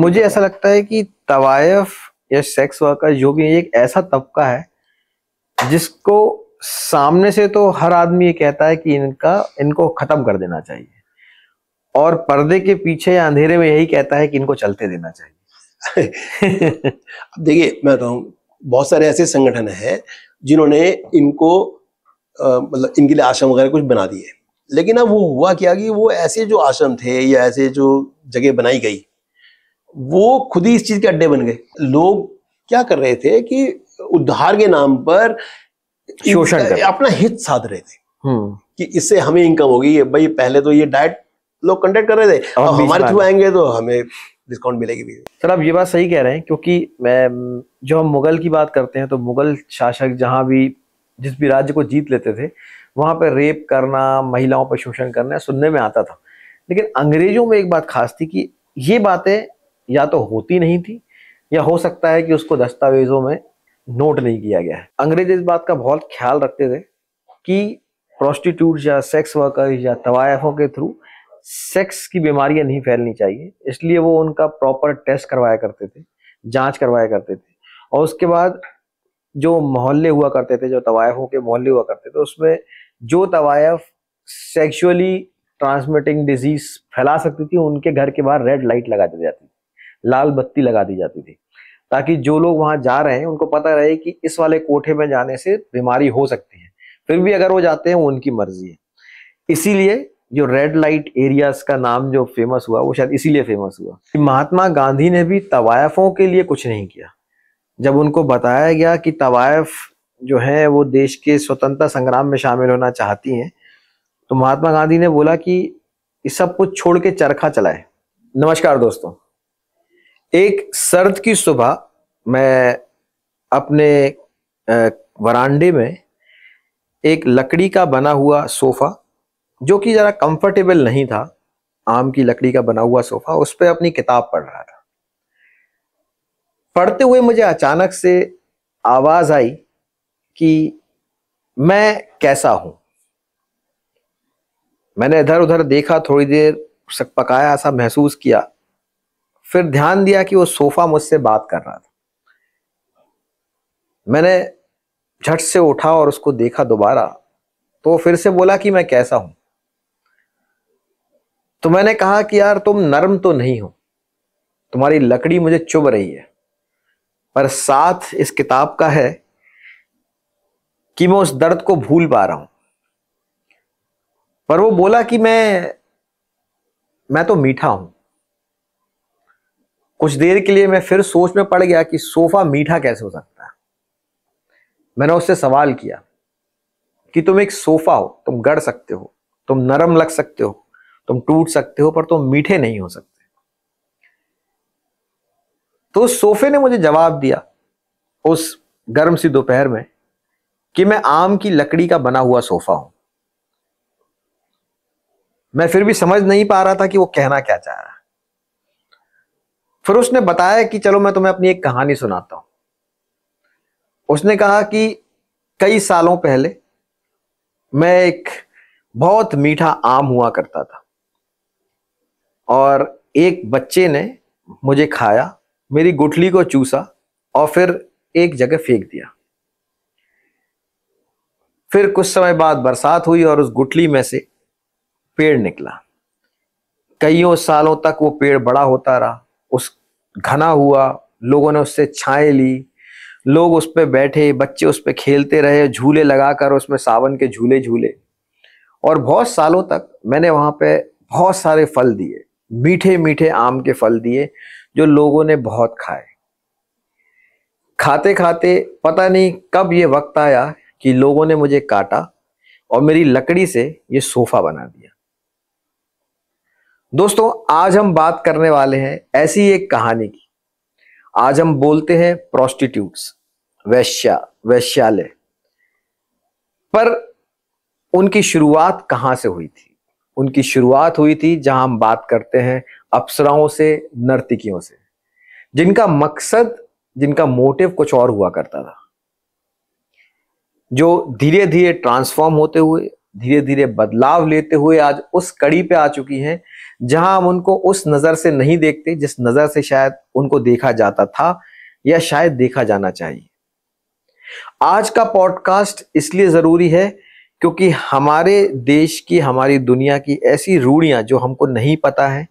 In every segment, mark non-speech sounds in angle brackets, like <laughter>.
मुझे ऐसा लगता है कि तवायफ या सेक्स वर्कर जो भी एक ऐसा तबका है जिसको सामने से तो हर आदमी ये कहता है कि इनका इनको खत्म कर देना चाहिए और पर्दे के पीछे या अंधेरे में यही कहता है कि इनको चलते देना चाहिए अब <laughs> देखिए मैं बताऊँ बहुत सारे ऐसे संगठन हैं जिन्होंने इनको मतलब इनके लिए आश्रम वगैरह कुछ बना दिए लेकिन अब वो हुआ क्या कि वो ऐसे जो आश्रम थे या ऐसे जो जगह बनाई गई वो खुद ही इस चीज के अड्डे बन गए लोग क्या कर रहे थे कि उद्धार के नाम पर शोषण अपना हित साध रहे थे हम्म। कि इससे हमें इनकम होगी ये भाई पहले तो ये डाइट लोग कंडक्ट कर रहे थे अब हमारे थ्रू आएंगे तो हमें डिस्काउंट मिलेगी भी सर आप ये बात सही कह रहे हैं क्योंकि मैं जो हम मुगल की बात करते हैं तो मुगल शासक जहां भी जिस भी राज्य को जीत लेते थे वहां पर रेप करना महिलाओं पर शोषण करना सुनने में आता था लेकिन अंग्रेजों में एक बात खास थी कि ये बातें या तो होती नहीं थी या हो सकता है कि उसको दस्तावेजों में नोट नहीं किया गया है अंग्रेज इस बात का बहुत ख्याल रखते थे कि प्रोस्टिट्यूट या सेक्स वर्कर या तवायफों के थ्रू सेक्स की बीमारियां नहीं फैलनी चाहिए इसलिए वो उनका प्रॉपर टेस्ट करवाया करते थे जांच करवाया करते थे और उसके बाद जो मोहल्ले हुआ करते थे जो तवायफों के मोहल्ले हुआ करते थे उसमें जो तवायफ सेक्सुअली ट्रांसमिटिंग डिजीज फैला सकती थी उनके घर के बाहर रेड लाइट लगा दी जाती थी लाल बत्ती लगा दी जाती थी ताकि जो लोग वहां जा रहे हैं उनको पता रहे कि इस वाले कोठे में जाने से बीमारी हो सकती है फिर भी अगर वो जाते हैं वो उनकी मर्जी है इसीलिए जो रेड लाइट एरियाज का नाम जो फेमस हुआ वो शायद इसीलिए फेमस हुआ कि महात्मा गांधी ने भी तवायफों के लिए कुछ नहीं किया जब उनको बताया गया कि तवायफ जो है वो देश के स्वतंत्रता संग्राम में शामिल होना चाहती हैं तो महात्मा गांधी ने बोला कि इस सब कुछ छोड़ के चरखा चलाए नमस्कार दोस्तों एक सर्द की सुबह मैं अपने वरांडे में एक लकड़ी का बना हुआ सोफ़ा जो कि ज़रा कंफर्टेबल नहीं था आम की लकड़ी का बना हुआ सोफ़ा उस पर अपनी किताब पढ़ रहा था पढ़ते हुए मुझे अचानक से आवाज़ आई कि मैं कैसा हूं मैंने इधर उधर देखा थोड़ी देर पकाया ऐसा महसूस किया फिर ध्यान दिया कि वो सोफा मुझसे बात कर रहा था मैंने झट से उठा और उसको देखा दोबारा तो फिर से बोला कि मैं कैसा हूं तो मैंने कहा कि यार तुम नरम तो नहीं हो तुम्हारी लकड़ी मुझे चुभ रही है पर साथ इस किताब का है कि मैं उस दर्द को भूल पा रहा हूं पर वो बोला कि मैं मैं तो मीठा हूं कुछ देर के लिए मैं फिर सोच में पड़ गया कि सोफा मीठा कैसे हो सकता है मैंने उससे सवाल किया कि तुम एक सोफा हो तुम गढ़ सकते हो तुम नरम लग सकते हो तुम टूट सकते हो पर तुम मीठे नहीं हो सकते तो उस सोफे ने मुझे जवाब दिया उस गर्म सी दोपहर में कि मैं आम की लकड़ी का बना हुआ सोफा हूं मैं फिर भी समझ नहीं पा रहा था कि वो कहना क्या चाह रहा है फिर उसने बताया कि चलो मैं तुम्हें अपनी एक कहानी सुनाता हूं उसने कहा कि कई सालों पहले मैं एक बहुत मीठा आम हुआ करता था और एक बच्चे ने मुझे खाया मेरी गुठली को चूसा और फिर एक जगह फेंक दिया फिर कुछ समय बाद बरसात हुई और उस गुठली में से पेड़ निकला कईयों सालों तक वो पेड़ बड़ा होता रहा उस घना हुआ लोगों ने उससे छाए ली लोग उस पर बैठे बच्चे उस पर खेलते रहे झूले लगाकर उसमें सावन के झूले झूले और बहुत सालों तक मैंने वहाँ पे बहुत सारे फल दिए मीठे मीठे आम के फल दिए जो लोगों ने बहुत खाए खाते खाते पता नहीं कब ये वक्त आया कि लोगों ने मुझे काटा और मेरी लकड़ी से ये सोफा बना दिया दोस्तों आज हम बात करने वाले हैं ऐसी एक कहानी की आज हम बोलते हैं प्रोस्टिट्यूट्स वैश्या वैश्यालय पर उनकी शुरुआत कहां से हुई थी उनकी शुरुआत हुई थी जहां हम बात करते हैं अप्सराओं से नर्तिकियों से जिनका मकसद जिनका मोटिव कुछ और हुआ करता था जो धीरे धीरे ट्रांसफॉर्म होते हुए धीरे धीरे बदलाव लेते हुए आज उस कड़ी पे आ चुकी हैं जहां हम उनको उस नजर से नहीं देखते जिस नजर से शायद उनको देखा जाता था या शायद देखा जाना चाहिए आज का पॉडकास्ट इसलिए जरूरी है क्योंकि हमारे देश की हमारी दुनिया की ऐसी रूढ़ियां जो हमको नहीं पता है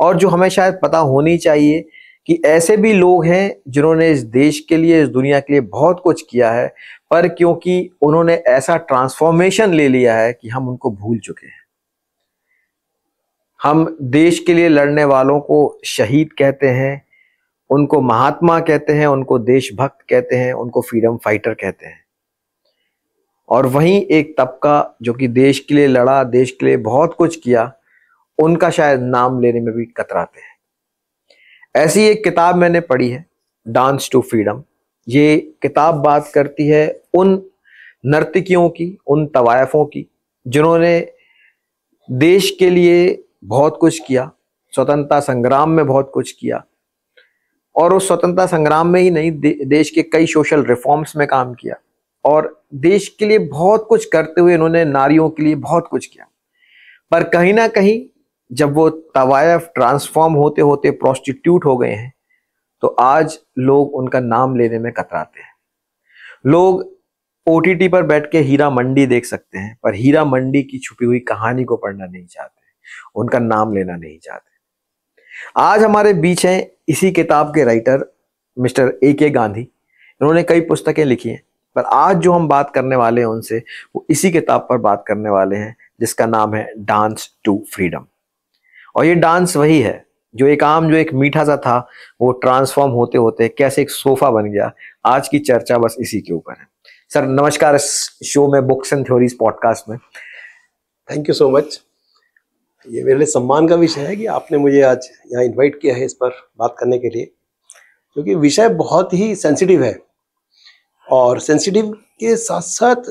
और जो हमें शायद पता होनी चाहिए कि ऐसे भी लोग हैं जिन्होंने इस देश के लिए इस दुनिया के लिए बहुत कुछ किया है पर क्योंकि उन्होंने ऐसा ट्रांसफॉर्मेशन ले लिया है कि हम उनको भूल चुके हैं हम देश के लिए लड़ने वालों को शहीद कहते हैं उनको महात्मा कहते हैं उनको देशभक्त कहते हैं उनको फ्रीडम फाइटर कहते हैं और वहीं एक तबका जो कि देश के लिए लड़ा देश के लिए बहुत कुछ किया उनका शायद नाम लेने में भी कतराते हैं ऐसी एक किताब मैंने पढ़ी है डांस टू फ्रीडम ये किताब बात करती है उन नर्तकियों की उन तवायफों की जिन्होंने देश के लिए बहुत कुछ किया स्वतंत्रता संग्राम में बहुत कुछ किया और उस स्वतंत्रता संग्राम में ही नहीं दे, देश के कई सोशल रिफॉर्म्स में काम किया और देश के लिए बहुत कुछ करते हुए इन्होंने नारियों के लिए बहुत कुछ किया पर कहीं ना कहीं जब वो तवायफ ट्रांसफॉर्म होते होते प्रोस्टिट्यूट हो गए हैं तो आज लोग उनका नाम लेने में कतराते हैं लोग ओ पर बैठ के हीरा मंडी देख सकते हैं पर हीरा मंडी की छुपी हुई कहानी को पढ़ना नहीं चाहते उनका नाम लेना नहीं चाहते आज हमारे बीच हैं इसी किताब के राइटर मिस्टर ए के गांधी इन्होंने कई पुस्तकें लिखी हैं पर आज जो हम बात करने वाले हैं उनसे वो इसी किताब पर बात करने वाले हैं जिसका नाम है डांस टू फ्रीडम और ये डांस वही है जो एक आम जो एक मीठा सा था वो ट्रांसफॉर्म होते होते कैसे एक सोफा बन गया आज की चर्चा बस इसी के ऊपर है सर नमस्कार इस शो में बुक्स एंड थ्योरीज पॉडकास्ट में थैंक यू सो मच ये मेरे लिए सम्मान का विषय है कि आपने मुझे आज यहाँ इनवाइट किया है इस पर बात करने के लिए क्योंकि विषय बहुत ही सेंसिटिव है और सेंसिटिव के साथ साथ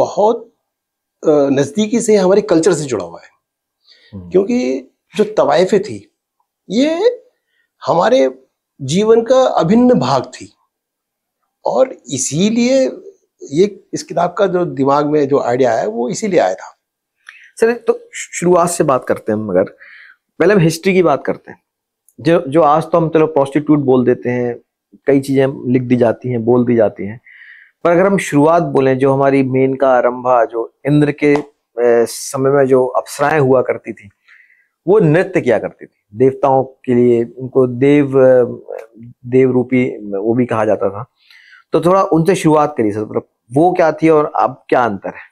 बहुत नज़दीकी से हमारे कल्चर से जुड़ा हुआ है हम्म। क्योंकि जो तवायफें थी ये हमारे जीवन का अभिन्न भाग थी और इसीलिए ये इस किताब का जो दिमाग में जो आइडिया है वो इसीलिए आया था सर तो शुरुआत से बात करते हैं मगर पहले हम हिस्ट्री की बात करते हैं जो जो आज तो हम चलो प्रोस्टिट्यूट बोल देते हैं कई चीज़ें लिख दी जाती हैं बोल दी जाती हैं पर अगर हम शुरुआत बोलें जो हमारी मेन का आरंभा जो इंद्र के समय में जो अप्सराएं हुआ करती थी वो नृत्य किया करती थी देवताओं के लिए उनको देव देव रूपी वो भी कहा जाता था तो थोड़ा उनसे शुरुआत करिए सर मतलब वो क्या थी और अब क्या अंतर है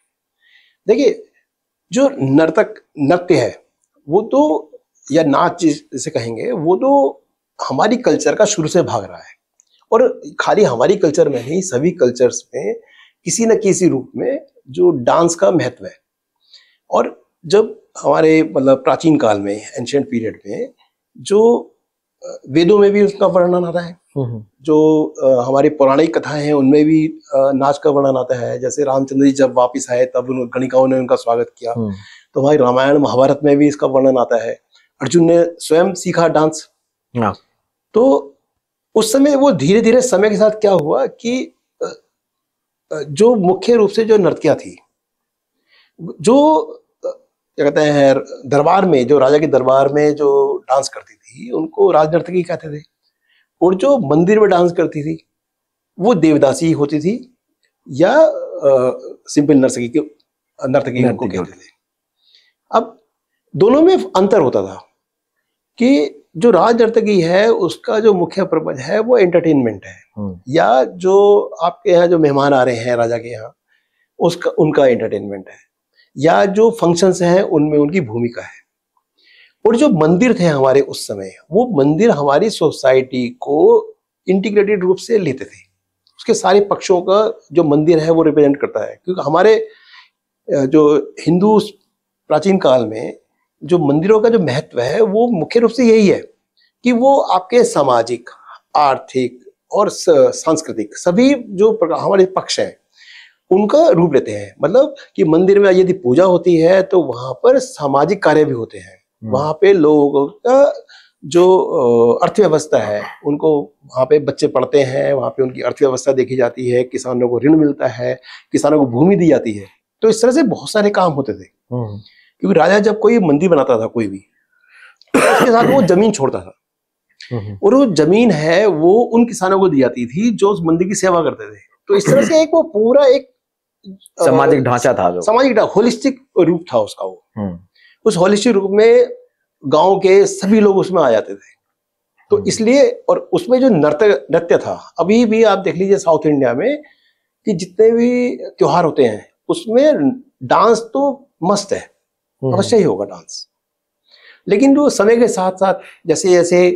देखिए जो नर्तक नृत्य है वो तो या नाच जिसे कहेंगे वो तो हमारी कल्चर का शुरू से भाग रहा है और खाली हमारी कल्चर में नहीं सभी कल्चर्स में किसी न किसी रूप में जो डांस का महत्व है और जब हमारे मतलब प्राचीन काल में एंशंट पीरियड में जो वेदों में भी उसका वर्णन आता है हम्म, हम्म। जो हमारी पौराणिक कथाएं हैं उनमें भी नाच का वर्णन आता है जैसे रामचंद्र जी जब वापस आए तब उन गणिकाओं ने उनका स्वागत किया हम्म। तो भाई रामायण महाभारत में भी इसका वर्णन आता है अर्जुन ने स्वयं सीखा डांस हाँ। तो उस समय वो धीरे धीरे समय के साथ क्या हुआ कि जो मुख्य रूप से जो नृत्या थी जो क्या कहते हैं दरबार में जो राजा के दरबार में जो डांस करती थी उनको राजनर्तकी कहते थे और जो मंदिर में डांस करती थी वो देवदासी होती थी या आ, सिंपल नर्तकी के नर्तकी उनको कहते थे अब दोनों में अंतर होता था कि जो राज नर्तकी है उसका जो मुख्य प्रपज है वो एंटरटेनमेंट है हम्म। या जो आपके यहाँ जो मेहमान आ रहे हैं राजा के यहाँ उसका उनका एंटरटेनमेंट है या जो फंक्शंस हैं उनमें उनकी भूमिका है और जो मंदिर थे हमारे उस समय वो मंदिर हमारी सोसाइटी को इंटीग्रेटेड रूप से लेते थे उसके सारे पक्षों का जो मंदिर है वो रिप्रेजेंट करता है क्योंकि हमारे जो हिंदू प्राचीन काल में जो मंदिरों का जो महत्व है वो मुख्य रूप से यही है कि वो आपके सामाजिक आर्थिक और सांस्कृतिक सभी जो हमारे पक्ष हैं उनका रूप लेते हैं मतलब कि मंदिर में यदि पूजा होती है तो वहां पर सामाजिक कार्य भी होते हैं हम्म। वहां पे लोगों का जो अर्थव्यवस्था है उनको वहाँ पे बच्चे पढ़ते हैं वहाँ पे उनकी अर्थव्यवस्था देखी जाती है किसानों को ऋण मिलता है किसानों को भूमि दी जाती है तो इस तरह से बहुत सारे काम होते थे हम्म। क्योंकि राजा जब कोई मंदिर बनाता था कोई भी तो उसके साथ वो जमीन छोड़ता था हम्म। और वो जमीन है वो उन किसानों को दी जाती थी जो उस मंदिर की सेवा करते थे तो इस तरह से एक वो पूरा एक सामाजिक ढांचा था जो सामाजिक होलिस्टिक रूप था उसका वो हम्म। उस होलिस्टिक रूप में गांव के सभी लोग उसमें आ जाते थे तो हम्म। इसलिए और उसमें जो नृत्य नृत्य था अभी भी आप देख लीजिए साउथ इंडिया में कि जितने भी त्योहार होते हैं उसमें डांस तो मस्त है हम्म। अवश्य ही होगा डांस लेकिन जो समय के साथ साथ जैसे जैसे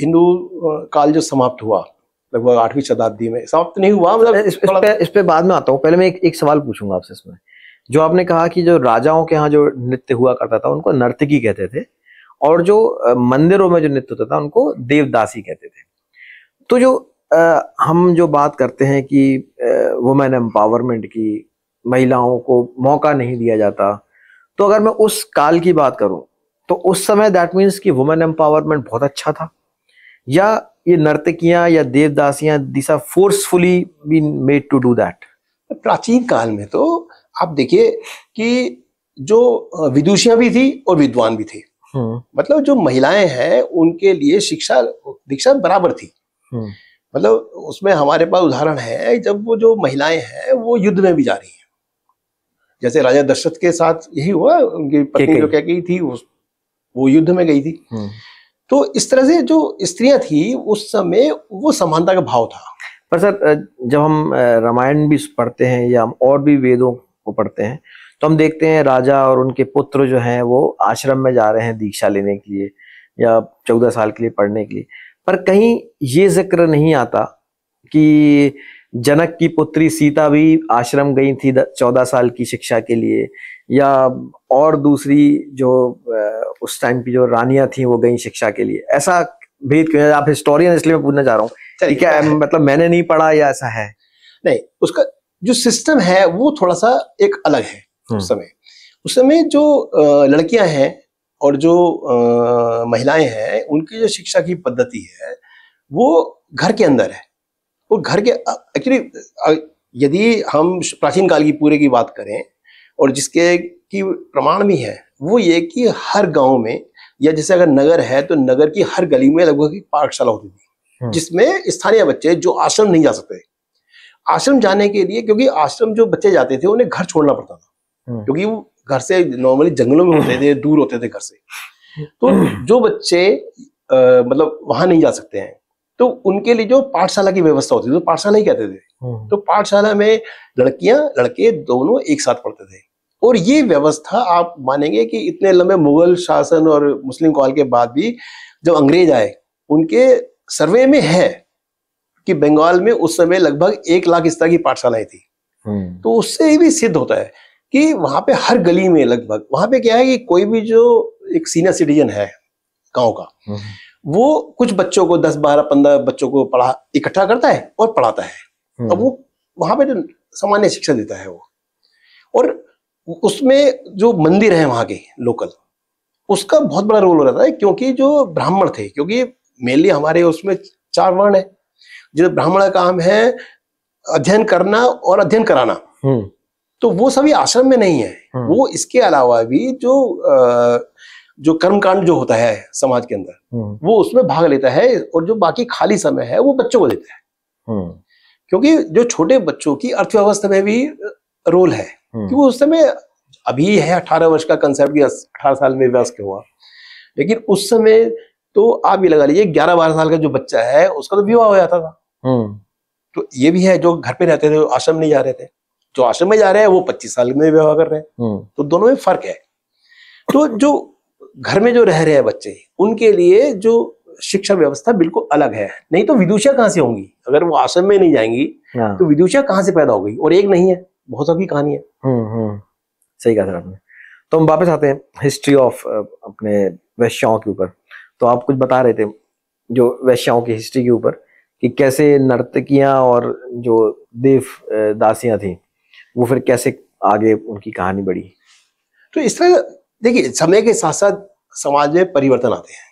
हिंदू काल जो समाप्त हुआ लगभग आठवीं शताब्दी में समाप्त नहीं हुआ मतलब इस, इस पे इस पे बाद में आता हूँ पहले मैं एक, एक सवाल पूछूंगा आपसे इसमें जो आपने कहा कि जो राजाओं के यहाँ जो नृत्य हुआ करता था उनको नर्तकी कहते थे और जो मंदिरों में जो नृत्य होता था उनको देवदासी कहते थे तो जो आ, हम जो बात करते हैं कि वुमेन एम्पावरमेंट की महिलाओं को मौका नहीं दिया जाता तो अगर मैं उस काल की बात करूं तो उस समय दैट मीन्स कि वुमेन एम्पावरमेंट बहुत अच्छा था या ये नर्तकियां या देवदासियां दिशा forcefully been made to do that प्राचीन काल में तो आप देखिए कि जो विदुषियां भी थी और विद्वान भी थे हम्म। मतलब जो महिलाएं हैं उनके लिए शिक्षा दीक्षा बराबर थी हम्म। मतलब उसमें हमारे पास उदाहरण है जब वो जो महिलाएं हैं वो युद्ध में भी जा रही हैं जैसे राजा दशरथ के साथ यही हुआ उनकी पत्नी जो कह गई थी वो युद्ध में गई थी हम्म। तो इस तरह से जो स्त्रियां थी उस समय वो समानता का भाव था पर सर जब हम रामायण भी पढ़ते हैं या हम और भी वेदों को पढ़ते हैं तो हम देखते हैं राजा और उनके पुत्र जो हैं वो आश्रम में जा रहे हैं दीक्षा लेने के लिए या चौदह साल के लिए पढ़ने के लिए पर कहीं ये जिक्र नहीं आता कि जनक की पुत्री सीता भी आश्रम गई थी चौदह साल की शिक्षा के लिए या और दूसरी जो उस टाइम की जो रानियां थी वो गई शिक्षा के लिए ऐसा भेद क्यों आप हिस्टोरियन इसलिए मैं पूछना चाह रहा हूँ क्या मतलब मैंने नहीं पढ़ा या ऐसा है नहीं उसका जो सिस्टम है वो थोड़ा सा एक अलग है उस हम्म। समय उस समय जो लड़कियां हैं और जो महिलाएं हैं उनकी जो शिक्षा की पद्धति है वो घर के अंदर है वो घर के एक्चुअली यदि हम प्राचीन काल की पूरे की बात करें और जिसके की प्रमाण भी है वो ये कि हर गांव में या जैसे अगर नगर है तो नगर की हर गली में लगभग एक पाठशाला होती थी हम्म। जिसमें स्थानीय बच्चे जो आश्रम नहीं जा सकते आश्रम जाने के लिए क्योंकि आश्रम जो बच्चे जाते थे उन्हें घर छोड़ना पड़ता था हम्म। क्योंकि वो घर से नॉर्मली जंगलों में होते थे दूर होते थे घर से तो जो बच्चे आ, मतलब वहां नहीं जा सकते हैं तो उनके लिए जो पाठशाला की व्यवस्था होती थी तो पाठशाला ही कहते थे हम्म। तो पाठशाला में लड़कियां लड़के दोनों एक साथ पढ़ते थे और ये व्यवस्था आप मानेंगे कि इतने लंबे मुगल शासन और मुस्लिम कॉल के बाद भी जब अंग्रेज आए उनके सर्वे में है कि बंगाल में उस समय लगभग एक लाख इस तरह की पाठशालाएं थी हम्म। तो उससे भी सिद्ध होता है कि वहां पे हर गली में लगभग वहां पे क्या है कि कोई भी जो एक सीनियर सिटीजन है गांव का हम्म। वो कुछ बच्चों को दस बारह पंद्रह बच्चों को पढ़ा इकट्ठा करता है और पढ़ाता है अब तो वो वहां पे जो सामान्य शिक्षा देता है वो और उसमें जो मंदिर है वहां के लोकल उसका बहुत बड़ा रोल हो रहा था क्योंकि जो ब्राह्मण थे क्योंकि मेनली हमारे उसमें चार वर्ण है जो ब्राह्मण का काम है अध्ययन करना और अध्ययन कराना हम्म। तो वो सभी आश्रम में नहीं है हम्म। वो इसके अलावा भी जो आ, जो कर्मकांड जो होता है समाज के अंदर हम्म। वो उसमें भाग लेता है और जो बाकी खाली समय है वो बच्चों को देता है क्योंकि जो छोटे बच्चों की अर्थव्यवस्था में भी रोल है क्योंकि हम्म। उस समय अभी है अठारह वर्ष का कंसेप्ट भी अठारह साल में व्यस्त हुआ लेकिन उस समय तो आप ये लगा लीजिए ग्यारह बारह साल का जो बच्चा है उसका तो विवाह हो जाता था हम्म। तो ये भी है जो घर पे रहते थे आश्रम नहीं जा रहे थे जो आश्रम में जा रहे हैं वो पच्चीस साल में विवाह कर रहे हैं हम्म। तो दोनों में फर्क है तो जो घर में जो रह रहे हैं बच्चे उनके लिए जो शिक्षा व्यवस्था बिल्कुल अलग है नहीं तो विदुषा कहाँ से होंगी अगर वो आश्रम में नहीं जाएंगी हाँ। तो विदुषा कहाँ से पैदा हो गई और एक नहीं है बहुत सारी कहानी है हम्म, हम्म। सही कहा सर आपने तो हम वापस आते हैं हिस्ट्री ऑफ अपने वैश्याओं के ऊपर तो आप कुछ बता रहे थे जो वैश्याओं की हिस्ट्री के ऊपर कि कैसे नर्तकियां और जो देव दासियां थी वो फिर कैसे आगे उनकी कहानी बढ़ी तो इस तरह देखिए समय के साथ साथ समाज में परिवर्तन आते हैं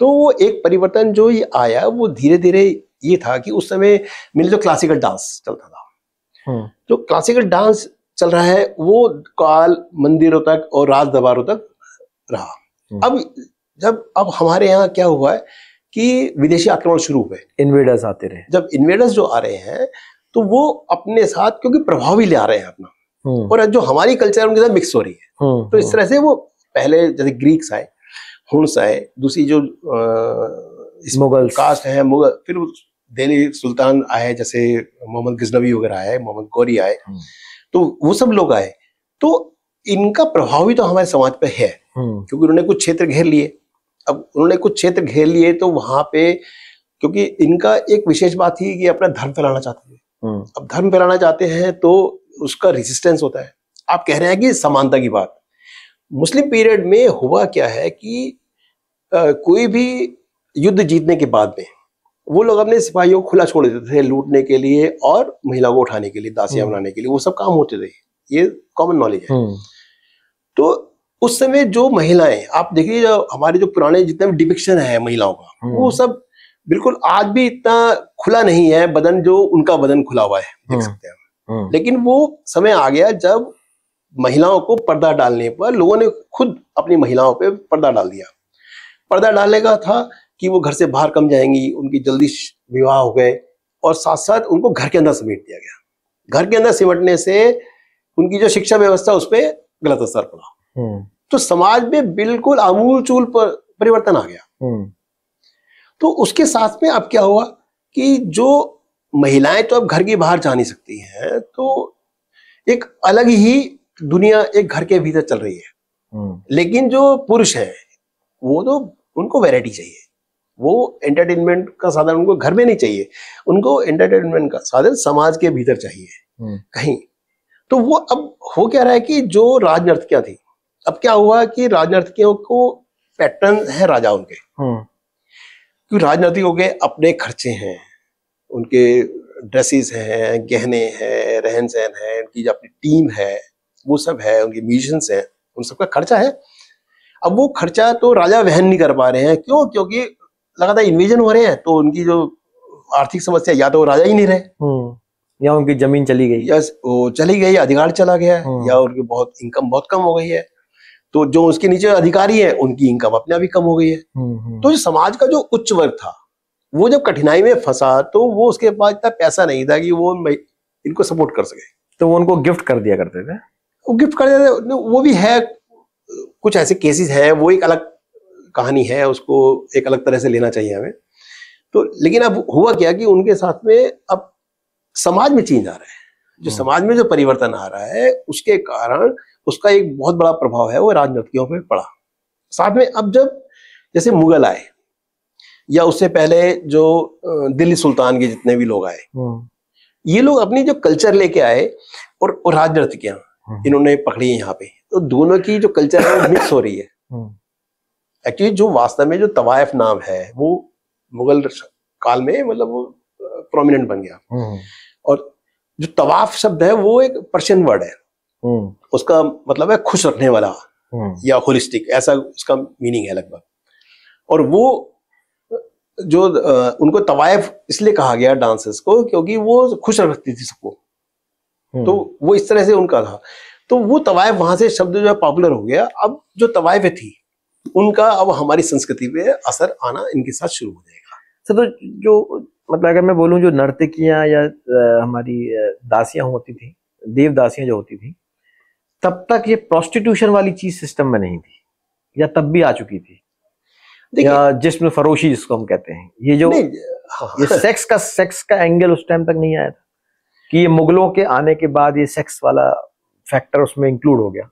तो वो एक परिवर्तन जो ये आया वो धीरे धीरे ये था कि उस समय मेरे जो क्लासिकल डांस चलता था हम्म। जो क्लासिकल डांस चल रहा है वो काल मंदिरों तक और राज दरबारों तक रहा हम्म। अब जब अब हमारे यहाँ क्या हुआ है कि विदेशी आक्रमण शुरू हुए इन्वेडर्स आते रहे जब इन्वेडर्स जो आ रहे हैं तो वो अपने साथ क्योंकि प्रभाव भी ले आ रहे हैं अपना हम्म। और जो हमारी कल्चर उनके साथ मिक्स हो रही है तो इस तरह से वो पहले जैसे ग्रीक्स आए हुंस आए दूसरी जो मुगल कास्ट है मुगल फिर दिल्ली सुल्तान आए जैसे मोहम्मद गजनवी वगैरह आए मोहम्मद गौरी आए हम्म। तो वो सब लोग आए तो इनका प्रभाव भी तो हमारे समाज पर है हम्म। क्योंकि उन्होंने कुछ क्षेत्र घेर लिए अब उन्होंने कुछ क्षेत्र घेर लिए तो वहां पे क्योंकि इनका एक विशेष बात थी कि अपना धर्म फैलाना चाहते थे हम्म। अब धर्म फैलाना चाहते हैं तो उसका रेजिस्टेंस होता है आप कह रहे हैं कि समानता की बात मुस्लिम पीरियड में हुआ क्या है कि कोई भी युद्ध जीतने के बाद में वो लोग अपने सिपाहियों को खुला छोड़ देते थे लूटने के लिए और महिलाओं को उठाने के लिए दासियां हम्म। बनाने के लिए वो सब काम होते थे ये कॉमन नॉलेज है हम्म। तो उस समय जो महिलाएं आप देखिए जो हमारे जो पुराने जितने भी डिपिक्शन है महिलाओं का हम्म। वो सब बिल्कुल आज भी इतना खुला नहीं है बदन जो उनका बदन खुला हुआ है देख सकते हैं लेकिन वो समय आ गया जब महिलाओं को पर्दा डालने पर लोगों ने खुद अपनी महिलाओं पर पर्दा डाल दिया पर्दा डालेगा था कि वो घर से बाहर कम जाएंगी उनकी जल्दी विवाह हो गए और साथ साथ उनको घर के अंदर समेट दिया गया घर के अंदर सिमटने से उनकी जो शिक्षा व्यवस्था उस पर गलत असर पड़ा हम्म। तो समाज में बिल्कुल आमूल चूल पर परिवर्तन आ गया हम्म। तो उसके साथ में अब क्या हुआ कि जो महिलाएं तो अब घर के बाहर जा नहीं सकती हैं तो एक अलग ही दुनिया एक घर के भीतर चल रही है हम्म। लेकिन जो पुरुष है वो तो उनको वैरायटी चाहिए वो एंटरटेनमेंट का साधन उनको घर में नहीं चाहिए उनको एंटरटेनमेंट का साधन समाज के भीतर चाहिए हम्म। कहीं तो वो अब हो क्या रहा है कि जो राजनर्तकियां थी अब क्या हुआ कि राजनर्तकियों को पैटर्न है राजा उनके हम्म। क्योंकि राजनर्तकियों के अपने खर्चे हैं उनके ड्रेसेस हैं गहने हैं रहन सहन है उनकी जो अपनी टीम है वो सब है उनके म्यूजिशंस हैं उन सबका खर्चा है अब वो खर्चा तो राजा वहन नहीं कर पा रहे हैं क्यों क्योंकि लगातार इन्वेजन हो रहे हैं तो उनकी जो आर्थिक समस्या या तो राजा ही नहीं रहे हम्म, या उनकी जमीन चली गई या वो चली गई अधिकार चला गया हम्म। या उनकी बहुत इनकम बहुत कम हो गई है तो जो उसके नीचे अधिकारी है उनकी इनकम अपने आप ही कम हो गई है हम्म, तो जो समाज का जो उच्च वर्ग था वो जब कठिनाई में फंसा तो वो उसके पास इतना पैसा नहीं था कि वो इनको सपोर्ट कर सके तो वो उनको गिफ्ट कर दिया करते थे वो गिफ्ट कर देते वो भी है कुछ ऐसे केसेस हैं वो एक अलग कहानी है उसको एक अलग तरह से लेना चाहिए हमें तो लेकिन अब हुआ क्या कि उनके साथ में अब समाज में चेंज आ रहा है जो हम्म। समाज में जो परिवर्तन आ रहा है उसके कारण उसका एक बहुत बड़ा प्रभाव है वो राजनीतियों पर पड़ा साथ में अब जब जैसे मुगल आए या उससे पहले जो दिल्ली सुल्तान के जितने भी लोग आए हम्म। ये लोग अपनी जो कल्चर लेके आए और, और राजनीतिक हम्म। इन्होंने पकड़ी यहाँ पे तो दोनों की जो कल्चर है वो मिक्स हो रही है एक्चुअली हम्म। जो वास्तव में जो तवायफ नाम है वो मुगल काल में मतलब वो प्रोमिनेंट बन गया हम्म। और जो तवाफ शब्द है वो एक पर्शियन वर्ड है हम्म। उसका मतलब है खुश रखने वाला या होलिस्टिक ऐसा उसका मीनिंग है लगभग और वो जो उनको तवायफ इसलिए कहा गया डांसर्स को क्योंकि वो खुश रखती थी सबको तो वो इस तरह से उनका था तो वो तवायफ वहां से शब्द जो है पॉपुलर हो गया अब जो तवायफ थी उनका अब हमारी संस्कृति पे असर आना इनके साथ शुरू हो जाएगा सर तो जो मतलब अगर मैं बोलूँ जो नर्तकियां या हमारी दासियां होती थी देव जो होती थी तब तक ये प्रोस्टिट्यूशन वाली चीज सिस्टम में नहीं थी या तब भी आ चुकी थी या जिसम फरोशी जिसको हम कहते हैं ये जो हाँ। ये सेक्स का सेक्स का एंगल उस टाइम तक नहीं आया था कि ये मुगलों के आने के बाद ये सेक्स वाला फैक्टर उसमें इंक्लूड हो गया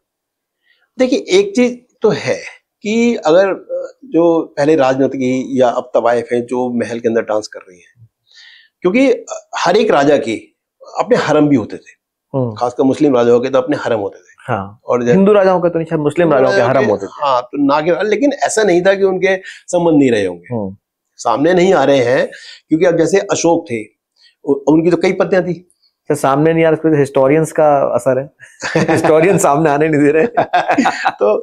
देखिए एक चीज तो है कि अगर जो पहले राजनीतिक या अब तवाइफ है जो महल के अंदर डांस कर रही है क्योंकि हर एक राजा की अपने हरम भी होते थे हम्म। खासकर मुस्लिम राजाओं के तो अपने हरम होते थे हाँ। और हिंदू राजाओं के तो नहीं मुस्लिम राजाओं के हरम होते थे हाँ तो ना के लेकिन ऐसा नहीं था कि उनके संबंध नहीं रहे होंगे हम्म। सामने नहीं आ रहे हैं क्योंकि अब जैसे अशोक थे उनकी तो कई पत्नियां थी सर सामने नहीं आ रहा हिस्टोरियंस का असर है हिस्टोरियन <laughs> सामने आने नहीं दे रहे <laughs> तो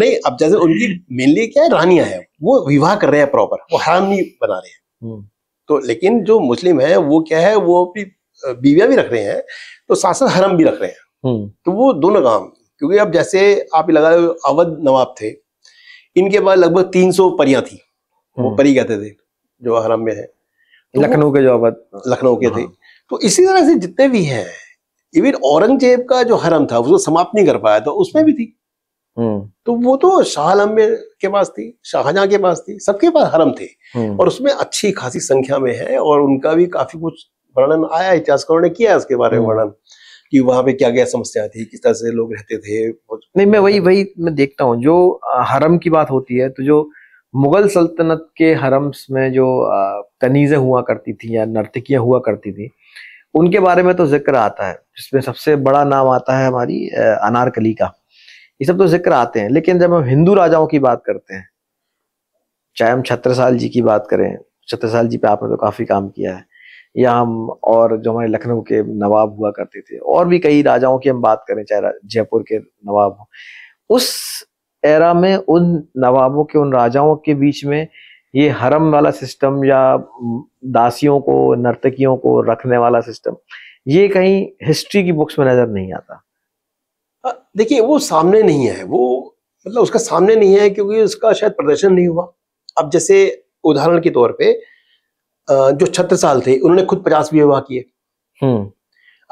नहीं अब जैसे उनकी मेनली क्या है रानियां हैं वो विवाह कर रहे हैं प्रॉपर वो हराम नहीं बना रहे हैं हम्म। तो लेकिन जो मुस्लिम है वो क्या है वो भी बीविया भी रख रहे हैं तो साथ साथ हरम भी रख रहे हैं हम्म। तो वो दोनों काम क्योंकि अब जैसे आप लगा अवध नवाब थे इनके पास लगभग तीन सौ परियां थी वो हम्म। परी कहते थे जो हरम में है तो लखनऊ के जो अवध लखनऊ के थे हाँ। तो इसी तरह से जितने भी हैं इवन औरंगजेब का जो हरम था उसको समाप्त नहीं कर पाया था उसमें भी थी हम्म। तो वो तो शाहआलम के पास थी शाहजहां के पास थी सबके पास हरम थे हम्म। और उसमें अच्छी खासी संख्या में है और उनका भी काफी कुछ वर्णन आया इतिहासकारों ने किया इसके बारे में हम्म। वर्णन कि वहां पे क्या क्या समस्या थी किस तरह से लोग रहते थे नहीं मैं वही वही मैं देखता हूँ जो हरम की बात होती है तो जो मुगल सल्तनत के हरम्स में जो तनीज़ें हुआ करती थी या नर्तकियां हुआ करती थी उनके बारे में तो जिक्र आता है जिसमें सबसे बड़ा नाम आता है हमारी अनारकली का ये सब तो जिक्र आते हैं लेकिन जब हम हिंदू राजाओं की बात करते हैं चाहे हम छत्रसाल जी की बात करें छत्रसाल जी पे आपने तो काफी काम किया है या हम और जो हमारे लखनऊ के नवाब हुआ करते थे और भी कई राजाओं की हम बात करें चाहे जयपुर के नवाब उस एरा में उन नवाबों के उन राजाओं के बीच में ये हरम वाला सिस्टम या दासियों को नर्तकियों को रखने वाला सिस्टम ये कहीं हिस्ट्री की बुक्स में नजर नहीं आता देखिए वो सामने नहीं है वो मतलब उसका सामने नहीं है क्योंकि उसका शायद प्रदर्शन नहीं हुआ अब जैसे उदाहरण के तौर पे जो छत्र साल थे उन्होंने खुद पचास विवाह किए हम्म।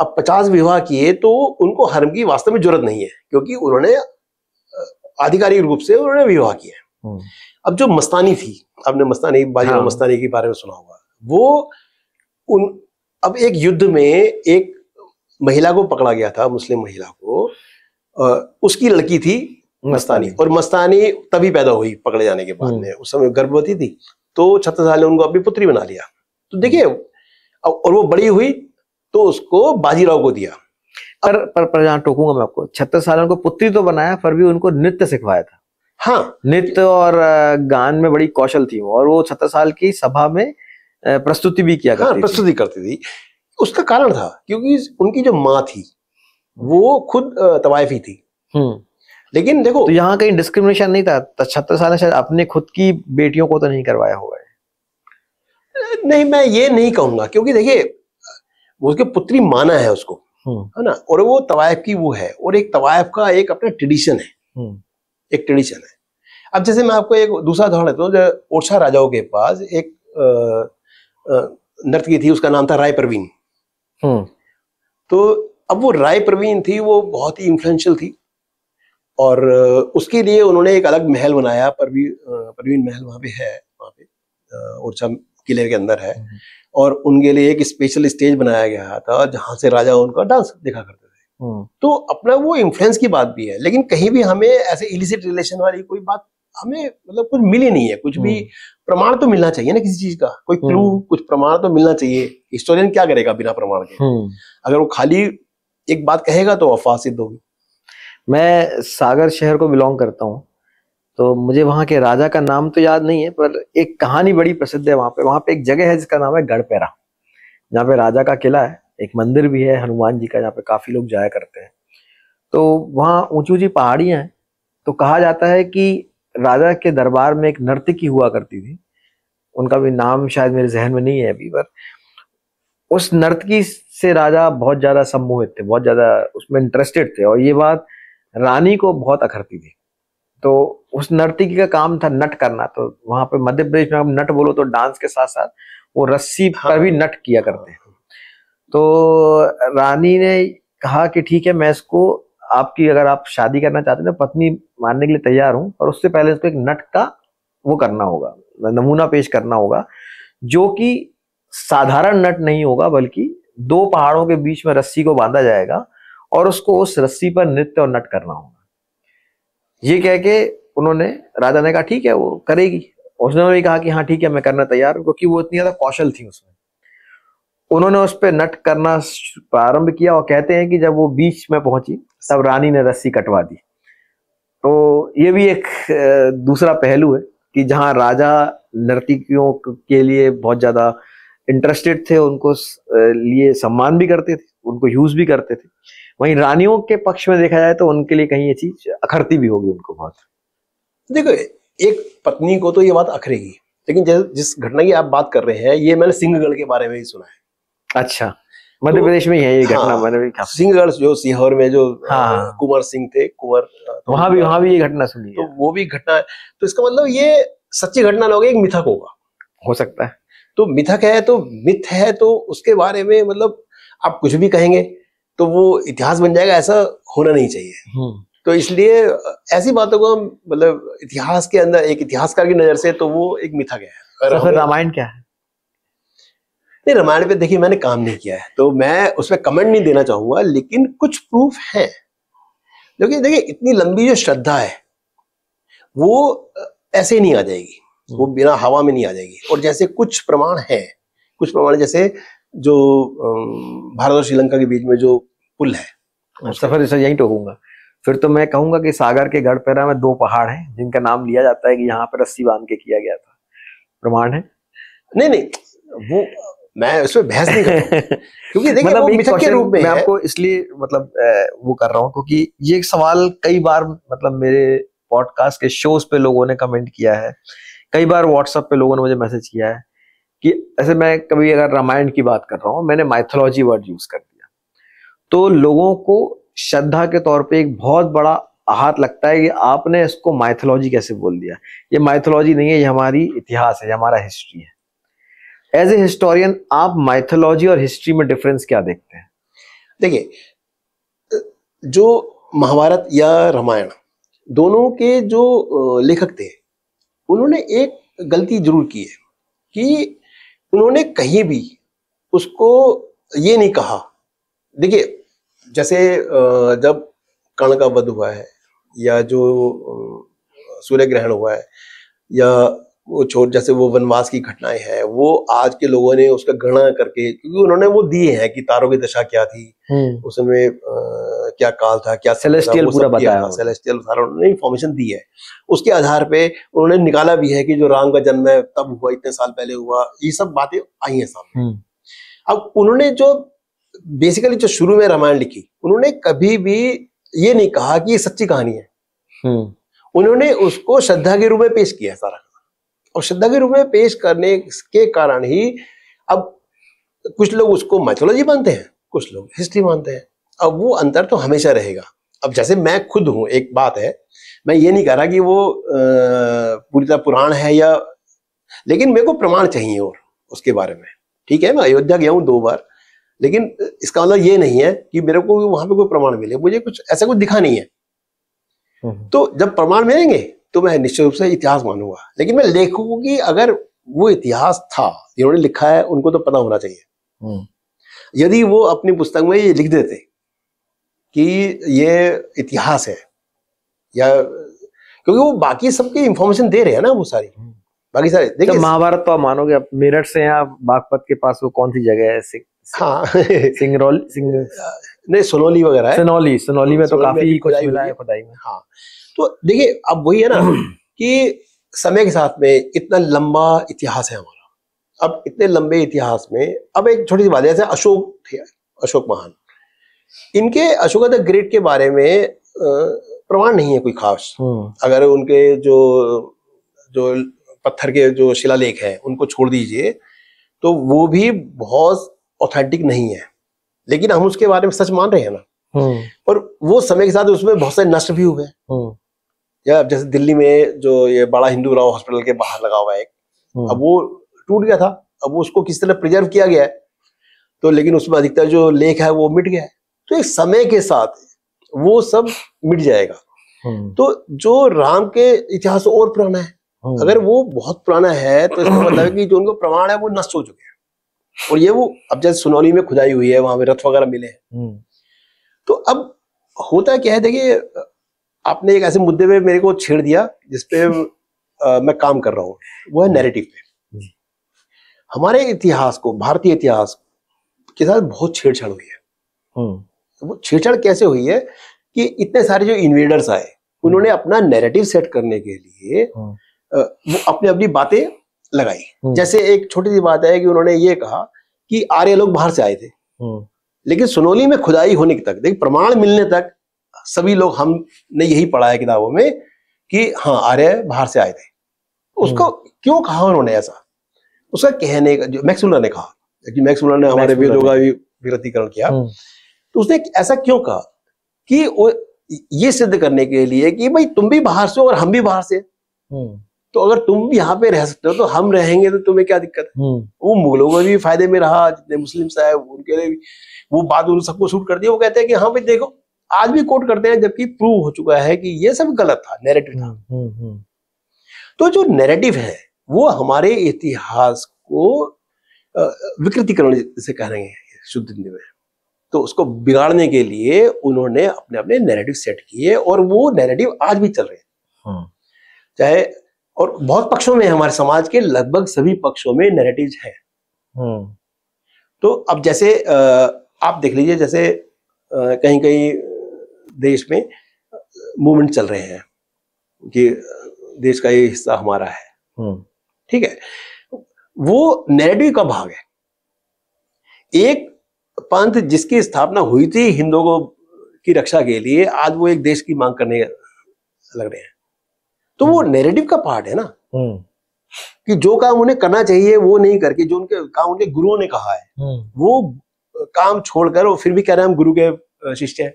अब पचास विवाह किए तो उनको हरम की वास्तव में जरूरत नहीं है क्योंकि उन्होंने आधिकारिक रूप से उन्होंने विवाह किया हम्म। अब जो मस्तानी थी आपने मस्तानी बाजी हाँ। मस्तानी के बारे में सुना होगा वो उन अब एक युद्ध में एक महिला को पकड़ा गया था मुस्लिम महिला को उसकी लड़की थी मस्तानी और मस्तानी तभी पैदा हुई पकड़े जाने के बाद हम्म। में उस समय गर्भवती थी तो छत्तीस साल ने उनको अपनी पुत्री बना लिया तो देखिए और वो बड़ी हुई तो उसको बाजीराव को दिया पर पर, पर यहाँ टोकूंगा मैं आपको छत्तीस साल को पुत्री तो बनाया पर भी उनको नृत्य सिखवाया था हाँ नृत्य और गान में बड़ी कौशल थी और वो छत्तर साल की सभा में प्रस्तुति भी किया हाँ, करती हाँ, प्रस्तुति करती थी उसका कारण था क्योंकि उनकी जो माँ थी वो खुद तवायफी थी हम्म। लेकिन देखो तो यहाँ कहीं डिस्क्रिमिनेशन नहीं था छत्तर तो साल शायद अपने खुद की बेटियों को तो नहीं करवाया हुआ है नहीं मैं ये नहीं कहूंगा क्योंकि देखिए उसके पुत्री माना है उसको हम्म। है ना और वो तवायफ की वो है और एक तवायफ का एक अपना ट्रेडिशन है हम्म। एक ट्रेडिशन है अब जैसे मैं आपको एक दूसरा उदाहरण देता हूँ ओरछा राजाओं के पास एक नर्तकी थी उसका नाम था राय प्रवीण हम्म। तो अब वो राय प्रवीण थी वो बहुत ही इन्फ्लुएंशियल थी और उसके लिए उन्होंने एक अलग महल बनाया परवी परवीन महल वहां पे है वहां पे ओरछा किले के अंदर है हम्म। और उनके लिए एक स्पेशल स्टेज बनाया गया था जहां से राजा उनका डांस देखा करते हम्म। तो अपना वो इन्फ्लुएंस की बात भी है लेकिन कहीं भी हमें ऐसे इलिसिट रिलेशन वाली कोई बात हमें मतलब कुछ मिली नहीं है कुछ भी हम्म। प्रमाण तो मिलना चाहिए ना किसी चीज का कोई क्लू हम्म। कुछ प्रमाण तो मिलना चाहिए हिस्टोरियन क्या करेगा बिना प्रमाण के अगर वो खाली एक बात कहेगा तो अफवाह सिद्ध होगी मैं सागर शहर को बिलोंग करता हूँ तो मुझे वहां के राजा का नाम तो याद नहीं है पर एक कहानी बड़ी प्रसिद्ध है वहाँ पे वहां पे एक जगह है जिसका नाम है गढ़पेरा जहाँ पे राजा का किला है एक मंदिर भी है हनुमान जी का जहाँ पे काफ़ी लोग जाया करते हैं तो वहाँ ऊंची ऊंची पहाड़ियाँ हैं तो कहा जाता है कि राजा के दरबार में एक नर्तकी हुआ करती थी उनका भी नाम शायद मेरे जहन में नहीं है अभी पर उस नर्तकी से राजा बहुत ज़्यादा सम्मोहित थे बहुत ज़्यादा उसमें इंटरेस्टेड थे और ये बात रानी को बहुत अखरती थी तो उस नर्तकी का काम था नट करना तो वहां पर मध्य प्रदेश में हम नट बोलो तो डांस के साथ साथ वो रस्सी हाँ। पर भी नट किया करते हैं तो रानी ने कहा कि ठीक है मैं इसको आपकी अगर आप शादी करना चाहते हैं तो पत्नी मानने के लिए तैयार हूं और उससे पहले इसको एक नट का वो करना होगा नमूना पेश करना होगा जो कि साधारण नट नहीं होगा बल्कि दो पहाड़ों के बीच में रस्सी को बांधा जाएगा और उसको उस रस्सी पर नृत्य और नट करना होगा ये कह के उन्होंने राजा ने कहा ठीक है वो करेगी उसने भी कहा कि हाँ ठीक है मैं करना तैयार हूँ क्योंकि वो इतनी ज्यादा कौशल थी उसमें उन्होंने उस पर नट करना प्रारंभ किया और कहते हैं कि जब वो बीच में पहुंची तब रानी ने रस्सी कटवा दी तो ये भी एक दूसरा पहलू है कि जहाँ राजा नर्तिकियों के लिए बहुत ज्यादा इंटरेस्टेड थे उनको लिए सम्मान भी करते थे उनको यूज भी करते थे वहीं रानियों के पक्ष में देखा जाए तो उनके लिए कहीं ये चीज अखरती भी होगी उनको बहुत देखो एक पत्नी को तो ये बात अखरेगी लेकिन जिस घटना की आप बात कर रहे हैं ये मैंने सिंहगढ़ के बारे में ही सुना है अच्छा तो मध्य प्रदेश में यही हाँ, घटना हाँ, मैंने भी सिंहगढ़ जो सीहोर में जो हाँ, हाँ। कुमार सिंह थे कुंवर तो वहां भी वहां भी ये घटना सुनी तो वो भी घटना तो इसका मतलब ये सच्ची घटना ना होगी एक मिथक होगा हो सकता है तो मिथक है तो मिथ है तो उसके बारे में मतलब आप कुछ भी कहेंगे तो वो इतिहास बन जाएगा ऐसा होना नहीं चाहिए हम्म। तो इसलिए ऐसी बातों को हम मतलब इतिहास के अंदर एक इतिहासकार की नजर से तो वो एक मिथक है तो रामायण क्या है नहीं रामायण पे देखिए मैंने काम नहीं किया है तो मैं उसमें कमेंट नहीं देना चाहूंगा लेकिन कुछ प्रूफ है क्योंकि देखिए इतनी लंबी जो श्रद्धा है वो ऐसे ही नहीं आ जाएगी वो हम्म। बिना हवा में नहीं आ जाएगी और जैसे कुछ प्रमाण है कुछ प्रमाण जैसे जो भारत और श्रीलंका के बीच में जो पुल है अच्छा। सफर जैसे यही टोकूंगा तो फिर तो मैं कहूंगा कि सागर के गढ़पेरा में दो पहाड़ हैं जिनका नाम लिया जाता है कि यहाँ पर रस्सी बांध के किया गया था प्रमाण है नहीं नहीं वो मैं उसमें बहस नहीं <laughs> क्योंकि देखिए मतलब मिथक के रूप में मैं आपको इसलिए मतलब वो कर रहा हूँ क्योंकि ये एक सवाल कई बार मतलब मेरे पॉडकास्ट के शोज पे लोगों ने कमेंट किया है कई बार व्हाट्सएप पे लोगों ने मुझे मैसेज किया है कि ऐसे मैं कभी अगर रामायण की बात कर रहा हूँ मैंने माइथोलॉजी वर्ड यूज कर दिया तो लोगों को श्रद्धा के तौर पे एक बहुत बड़ा आहत लगता है कि आपने इसको माइथोलॉजी कैसे बोल दिया ये माइथोलॉजी नहीं है ये हमारी इतिहास है ये हमारा हिस्ट्री है एज ए हिस्टोरियन आप माइथोलॉजी और हिस्ट्री में डिफरेंस क्या देखते हैं देखिए जो महाभारत या रामायण दोनों के जो लेखक थे उन्होंने एक गलती जरूर की है कि उन्होंने कहीं भी उसको ये नहीं कहा देखिए जैसे जब कर्ण का वध हुआ है या जो सूर्य ग्रहण हुआ है या वो छोट जैसे वो वनवास की घटनाएं हैं वो आज के लोगों ने उसका गणना करके क्योंकि उन्होंने वो दिए हैं कि तारों की दशा क्या थी हम्म। उसमें क्या काल था क्या सेलेस्टियल पूरा बताया सेलेस्टियल सारा उन्होंने इन्फॉर्मेशन दी है उसके आधार पे उन्होंने निकाला भी है कि जो राम का जन्म है तब हुआ इतने साल पहले हुआ ये सब बातें आई हैं सामने हम्म। अब उन्होंने जो बेसिकली जो शुरू में रामायण लिखी उन्होंने कभी भी ये नहीं कहा कि ये सच्ची कहानी है हम्म। उन्होंने उसको श्रद्धा के रूप में पेश किया सारा औषधि रूप में पेश करने के कारण ही अब कुछ लोग उसको माइथोलॉजी मानते हैं कुछ लोग हिस्ट्री मानते हैं अब वो अंतर तो हमेशा रहेगा अब जैसे मैं खुद हूँ एक बात है मैं ये नहीं कह रहा कि वो पूरी तरह पुराण है या लेकिन मेरे को प्रमाण चाहिए और उसके बारे में ठीक है मैं अयोध्या गया हूँ दो बार लेकिन इसका मतलब ये नहीं है कि मेरे को वहां पे कोई प्रमाण मिले मुझे कुछ ऐसा कुछ दिखा नहीं है हम्म। तो जब प्रमाण मिलेंगे तो मैं निश्चित रूप से इतिहास मानूंगा लेकिन मैं लेखकों की अगर वो इतिहास था जिन्होंने लिखा है उनको तो पता होना चाहिए हम्म। यदि वो अपनी पुस्तक में ये लिख देते कि ये इतिहास है या क्योंकि वो बाकी सबकी इंफॉर्मेशन दे रहे हैं ना वो सारी हम्म। बाकी सारे तो देखिए तो महाभारत तो मानोगे आप मेरठ से यहाँ बागपत के पास वो कौन सी जगह है सिंग, हाँ सिंगरौली सिंग नहीं सोनौली वगैरह है सोनौली सोनौली में तो काफी कुछ मिला है खुदाई में हाँ तो देखिए अब वही है ना <clears throat> कि समय के साथ में इतना लंबा इतिहास है हमारा अब इतने लंबे इतिहास में अब एक छोटी सी बात है जैसे अशोक थे अशोक महान इनके अशोक द ग्रेट के बारे में प्रमाण नहीं है कोई खास हम्म। अगर उनके जो जो पत्थर के जो शिलालेख है उनको छोड़ दीजिए तो वो भी बहुत ऑथेंटिक नहीं है लेकिन हम उसके बारे में सच मान रहे हैं ना हम्म। और वो समय के साथ उसमें बहुत सारे नष्ट भी हुए हम्म। या जैसे दिल्ली में जो ये बड़ा हिंदू राव हॉस्पिटल के बाहर लगा हुआ है एक हम्म। अब वो टूट गया था अब उसको किस तरह प्रिजर्व किया गया है तो लेकिन उसमें अधिकतर जो लेख है वो मिट गया है तो एक समय के साथ वो सब मिट जाएगा हम्म। तो जो राम के इतिहास और पुराना है हम्म। अगर वो बहुत पुराना है तो इसका मतलब है कि जो उनका प्रमाण है वो नष्ट हो चुके हैं और ये वो अब जैसे सुनौली में खुदाई हुई है वहां पे रथ वगैरह मिले हैं तो अब होता क्या है देखिए आपने एक ऐसे मुद्दे पे मेरे को छेड़ दिया जिसपे मैं काम कर रहा हूँ वो है नैरेटिव पे हमारे इतिहास को भारतीय इतिहास के साथ बहुत छेड़छाड़ हुई है हम्म। वो छेड़छाड़ कैसे हुई है कि इतने सारे जो इन्वेडर्स आए उन्होंने हम्म। अपना नैरेटिव सेट करने के लिए हम्म। वो अपनी अपनी बातें लगाई जैसे एक छोटी सी बात है कि उन्होंने ये कहा कि आर्य लोग बाहर से आए थे लेकिन सुनोली में खुदाई होने तक देख प्रमाण मिलने तक सभी लोग हमने यही पढ़ा है किताबों में कि हाँ आर्य बाहर से आए थे उसको हम्म। क्यों कहा उन्होंने ऐसा उसका कहने का जो मैक्सुलर ने कहा कि मैक्सुलर ने हमारे वेदों का भी विरतीकरण किया हम्म। तो उसने ऐसा क्यों कहा कि वो ये सिद्ध करने के लिए कि भाई तुम भी बाहर से हो और हम भी बाहर से हम्म। तो अगर तुम भी यहाँ पे रह सकते हो तो हम रहेंगे तो तुम्हें क्या दिक्कत है वो मुगलों को भी फायदे में रहा जितने मुस्लिम साहब उनके लिए भी वो बाद उन सबको शूट कर दिया वो कहते हैं कि हाँ भाई देखो आज भी कोट करते हैं जबकि प्रूव हो चुका है कि ये सब गलत था नैरेटिव था हम्म, हम्म, हम्म। तो जो नैरेटिव है वो हमारे इतिहास को विकृतिकरण से कह रहे हैं शुद्ध हिंदी में तो उसको बिगाड़ने के लिए उन्होंने अपने अपने नैरेटिव सेट किए और वो नैरेटिव आज भी चल रहे हैं हाँ। चाहे और बहुत पक्षों में हमारे समाज के लगभग सभी पक्षों में नैरेटिव है तो अब जैसे आप देख लीजिए जैसे कहीं कहीं देश में मूवमेंट चल रहे हैं कि देश का ये हिस्सा हमारा है हम्म। ठीक है वो नेरेटिव का भाग है एक पंथ जिसकी स्थापना हुई थी हिंदुओं को की रक्षा के लिए आज वो एक देश की मांग करने लग रहे हैं तो वो नेरेटिव हम्म। का पार्ट है ना हम्म। कि जो काम उन्हें करना चाहिए वो नहीं करके जो उनके काम उनके गुरुओं ने कहा है वो काम छोड़कर वो फिर भी कह रहे हैं हम गुरु के शिष्य हैं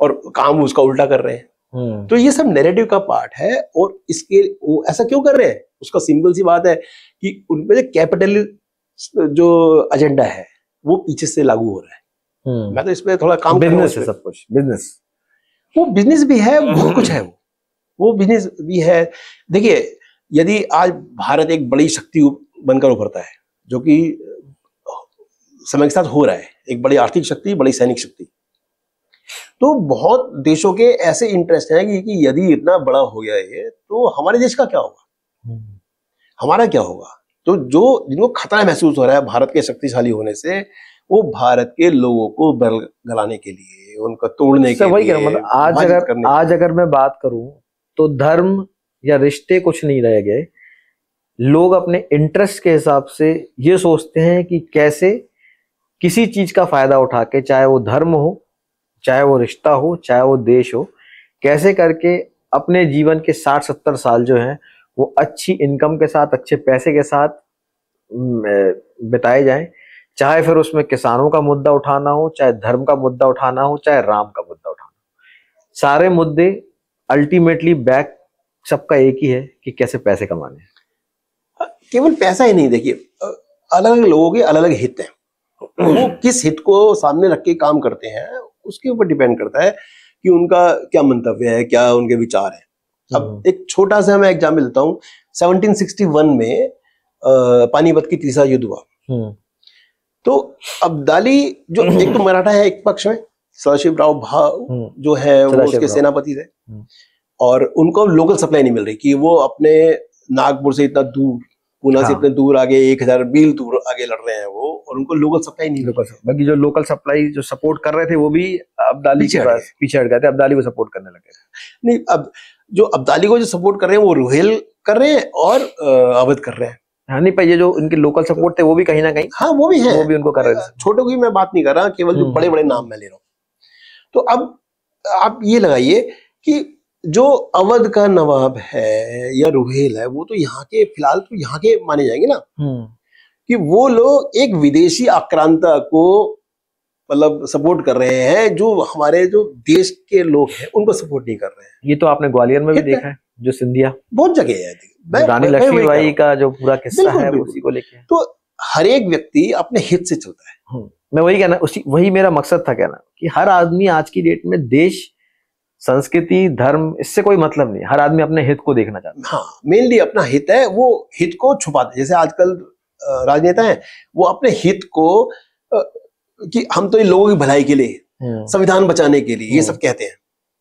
और काम उसका उल्टा कर रहे हैं हम्म। तो ये सब नेरेटिव का पार्ट है और इसके वो ऐसा क्यों कर रहे हैं उसका सिंपल सी बात है कि उनमें जो कैपिटल जो एजेंडा है वो पीछे से लागू हो रहा है हम्म। मैं तो इसमें थोड़ा काम बिजनेस है सब कुछ बिजनेस वो बिजनेस भी है बहुत <laughs> कुछ है वो वो बिजनेस भी है देखिए यदि आज भारत एक बड़ी शक्ति बनकर उभरता है जो कि समय के साथ हो रहा है एक बड़ी आर्थिक शक्ति बड़ी सैनिक शक्ति तो बहुत देशों के ऐसे इंटरेस्ट हैं कि, कि यदि इतना बड़ा हो गया ये तो हमारे देश का क्या होगा हम्म। हमारा क्या होगा तो जो जिनको खतरा महसूस हो रहा है भारत के शक्तिशाली होने से वो भारत के लोगों को बल गलाने के लिए उनका तोड़ने के वही लिए मतलब आज अगर आज अगर मैं बात करूं तो धर्म या रिश्ते कुछ नहीं रह गए लोग अपने इंटरेस्ट के हिसाब से ये सोचते हैं कि कैसे किसी चीज का फायदा उठा के चाहे वो धर्म हो चाहे वो रिश्ता हो चाहे वो देश हो कैसे करके अपने जीवन के साठ सत्तर साल जो हैं वो अच्छी इनकम के साथ अच्छे पैसे के साथ बिताए जाएं चाहे फिर उसमें किसानों का मुद्दा उठाना हो चाहे धर्म का मुद्दा उठाना हो चाहे राम का मुद्दा उठाना हो सारे मुद्दे अल्टीमेटली बैक सबका एक ही है कि कैसे पैसे कमाने केवल पैसा ही नहीं देखिए अलग अलग लोगों के अलग अलग हित हैं वो <clears throat> किस हित को सामने रख के काम करते हैं उसके ऊपर डिपेंड करता है कि उनका क्या मंतव्य है क्या उनके विचार है अब हम्म। एक छोटा सा मैं एग्जाम्पल देता हूँ सेवनटीन में पानीपत की तीसरा युद्ध हुआ हम्म। तो अब्दाली जो हम्म। एक तो मराठा है एक पक्ष में सदाशिव राव भाव जो है वो उसके सेनापति थे और उनको लोकल सप्लाई नहीं मिल रही कि वो अपने नागपुर से इतना दूर पूना हाँ। से इतने दूर आगे एक हजार मील दूर आगे लड़ रहे हैं वो और उनको लोकल सप्लाई नहीं लोकल बाकी जो लोकल सप्लाई जो सपोर्ट कर रहे थे वो भी अब्दाली के पास पीछे हट गए थे अब्दाली को सपोर्ट करने लगे नहीं अब जो अब्दाली को जो सपोर्ट कर रहे हैं वो रोहेल कर रहे हैं और अवध कर रहे हैं हाँ नहीं पर ये जो इनके लोकल सपोर्ट थे वो भी कहीं ना कहीं हाँ वो भी है वो भी उनको कर रहे थे छोटों की मैं बात नहीं कर रहा केवल जो हम्म। बड़े बड़े नाम मैं ले रहा हूँ तो अब आप ये लगाइए कि जो अवध का नवाब है या रुहेल है वो तो यहाँ के फिलहाल तो यहाँ के माने जाएंगे ना हम्म। कि वो लोग एक विदेशी आक्रांता को मतलब सपोर्ट कर रहे हैं जो हमारे जो देश के लोग हैं उनको सपोर्ट नहीं कर रहे हैं ये तो आपने ग्वालियर में भी तो देखा है जो सिंधिया बहुत जगह है रानी लक्ष्मीबाई का जो पूरा किस्सा है उसी को लेके तो हर एक व्यक्ति अपने हित से चलता है हम्म। मैं वही कहना उसी वही मेरा मकसद था कहना कि हर आदमी आज की डेट में देश संस्कृति धर्म इससे कोई मतलब नहीं हर आदमी अपने हित को देखना चाहता है हाँ मेनली अपना हित है वो हित को छुपाते जैसे आजकल राजनेता है वो अपने हित को कि हम तो इन लोगों की भलाई के लिए हम्म। संविधान बचाने के लिए ये हम्म। सब कहते हैं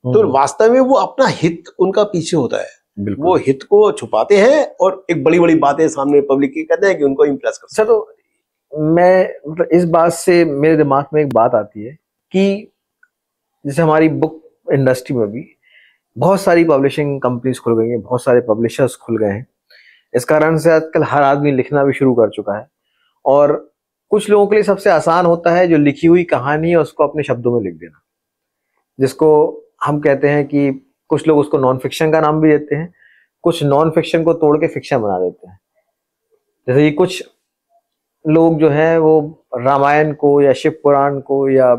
हम्म। तो वास्तव में वो अपना हित उनका पीछे होता है वो हित को छुपाते हैं और एक बड़ी बड़ी बातें सामने पब्लिक की कहते हैं कि उनको इम्प्रेस कर सर तो मैं मतलब इस बात से मेरे दिमाग में एक बात आती है कि जैसे हमारी बुक इंडस्ट्री में भी बहुत सारी पब्लिशिंग कंपनीज खुल गई हैं बहुत सारे पब्लिशर्स खुल गए हैं इस कारण से आजकल हर आदमी लिखना भी शुरू कर चुका है और कुछ लोगों के लिए सबसे आसान होता है जो लिखी हुई कहानी है उसको अपने शब्दों में लिख देना जिसको हम कहते हैं कि कुछ लोग उसको नॉन फिक्शन का नाम भी देते हैं कुछ नॉन फिक्शन को तोड़ के फिक्शन बना देते हैं जैसे कि कुछ लोग जो हैं वो रामायण को या शिव पुराण को या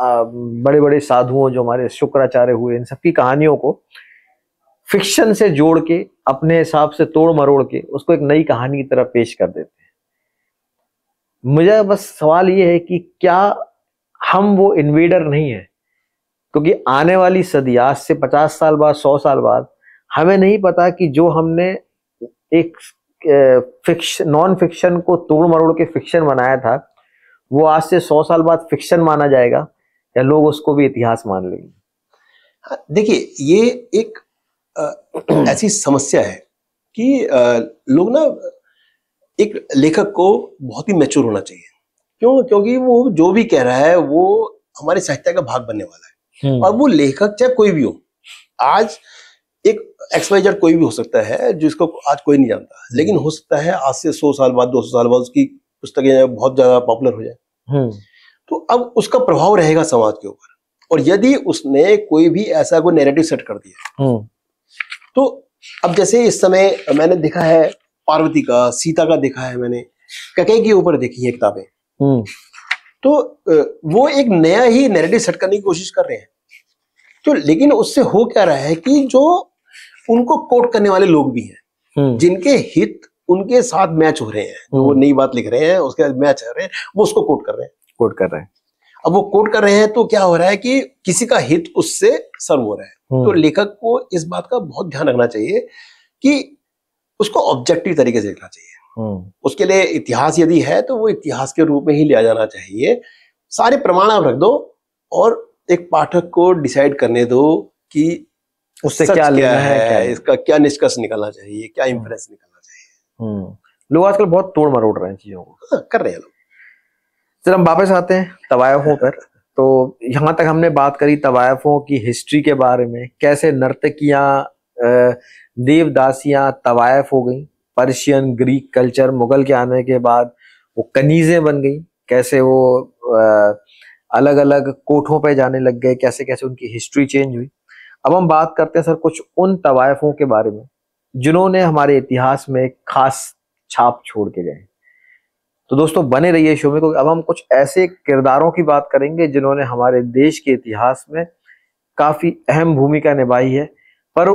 बड़े बड़े साधुओं जो हमारे शुक्राचार्य हुए इन सबकी कहानियों को फिक्शन से जोड़ के अपने हिसाब से तोड़ मरोड़ के उसको एक नई कहानी की तरह पेश कर देते हैं मुझे बस सवाल ये है कि क्या हम वो इन्वेडर नहीं है क्योंकि आने वाली सदी आज से पचास साल बाद सौ साल बाद हमें नहीं पता कि जो हमने एक फिक्श नॉन फिक्शन को तोड़ मरोड़ के फिक्शन बनाया था वो आज से सौ साल बाद फिक्शन माना जाएगा या लोग उसको भी इतिहास मान लेंगे हाँ, देखिए ये एक आ, <clears throat> ऐसी समस्या है कि आ, लोग ना एक लेखक को बहुत ही मैच्योर होना चाहिए क्यों क्योंकि वो जो भी कह रहा है वो हमारे साहित्य का भाग बनने वाला है हम्म। और वो लेखक चाहे कोई भी हो आज एक एक्सपाइजर कोई भी हो सकता है जिसको आज कोई नहीं जानता लेकिन हो सकता है आज से सौ साल बाद दो सौ साल बाद उसकी पुस्तकें बहुत ज्यादा पॉपुलर हो जाए हम्म। तो अब उसका प्रभाव रहेगा समाज के ऊपर और यदि उसने कोई भी ऐसा कोई नेरेटिव सेट कर दिया हम्म। तो अब जैसे इस समय मैंने देखा है पार्वती का सीता का देखा है मैंने कके के ऊपर देखी है किताबें हम्म। तो वो एक नया ही नेरेटिव सेट करने की कोशिश कर रहे हैं तो लेकिन उससे हो क्या रहा है कि जो उनको कोट करने वाले लोग भी हैं हम्म। जिनके हित उनके साथ मैच हो रहे हैं जो वो नई बात लिख रहे हैं उसके साथ मैच हो रहे हैं वो उसको कोट कर रहे हैं कोट कर रहे हैं अब वो कोट कर रहे हैं तो क्या हो रहा है कि किसी का हित उससे सर्व हो रहा है हम्म। तो लेखक को इस बात का बहुत ध्यान रखना चाहिए कि उसको ऑब्जेक्टिव तरीके से देखना चाहिए हम्म। उसके लिए इतिहास यदि है तो वो इतिहास के रूप में ही लिया जाना चाहिए सारे प्रमाण आप रख दो और एक पाठक को डिसाइड करने दो कि उससे क्या लेना क्या है, क्या है इसका क्या निष्कर्ष निकालना चाहिए क्या इम्प्रेस हम्म। निकालना चाहिए लोग आजकल बहुत तोड़ मरोड़ रहे हैं चीजों को हाँ, कर रहे हैं लोग सर हम वापस आते हैं तवायफों पर तो यहाँ तक हमने बात करी तवायफों की हिस्ट्री के बारे में कैसे नर्तकियाँ देवदासियाँ तवायफ हो गई पर्शियन ग्रीक कल्चर मुगल के आने के बाद वो कनीज़ें बन गई कैसे वो अलग अलग कोठों पे जाने लग गए कैसे कैसे उनकी हिस्ट्री चेंज हुई अब हम बात करते हैं सर कुछ उन तवायफों के बारे में जिन्होंने हमारे इतिहास में खास छाप छोड़ के गए तो दोस्तों बने रहिए शो में क्योंकि अब हम कुछ ऐसे किरदारों की बात करेंगे जिन्होंने हमारे देश के इतिहास में काफी अहम भूमिका निभाई है पर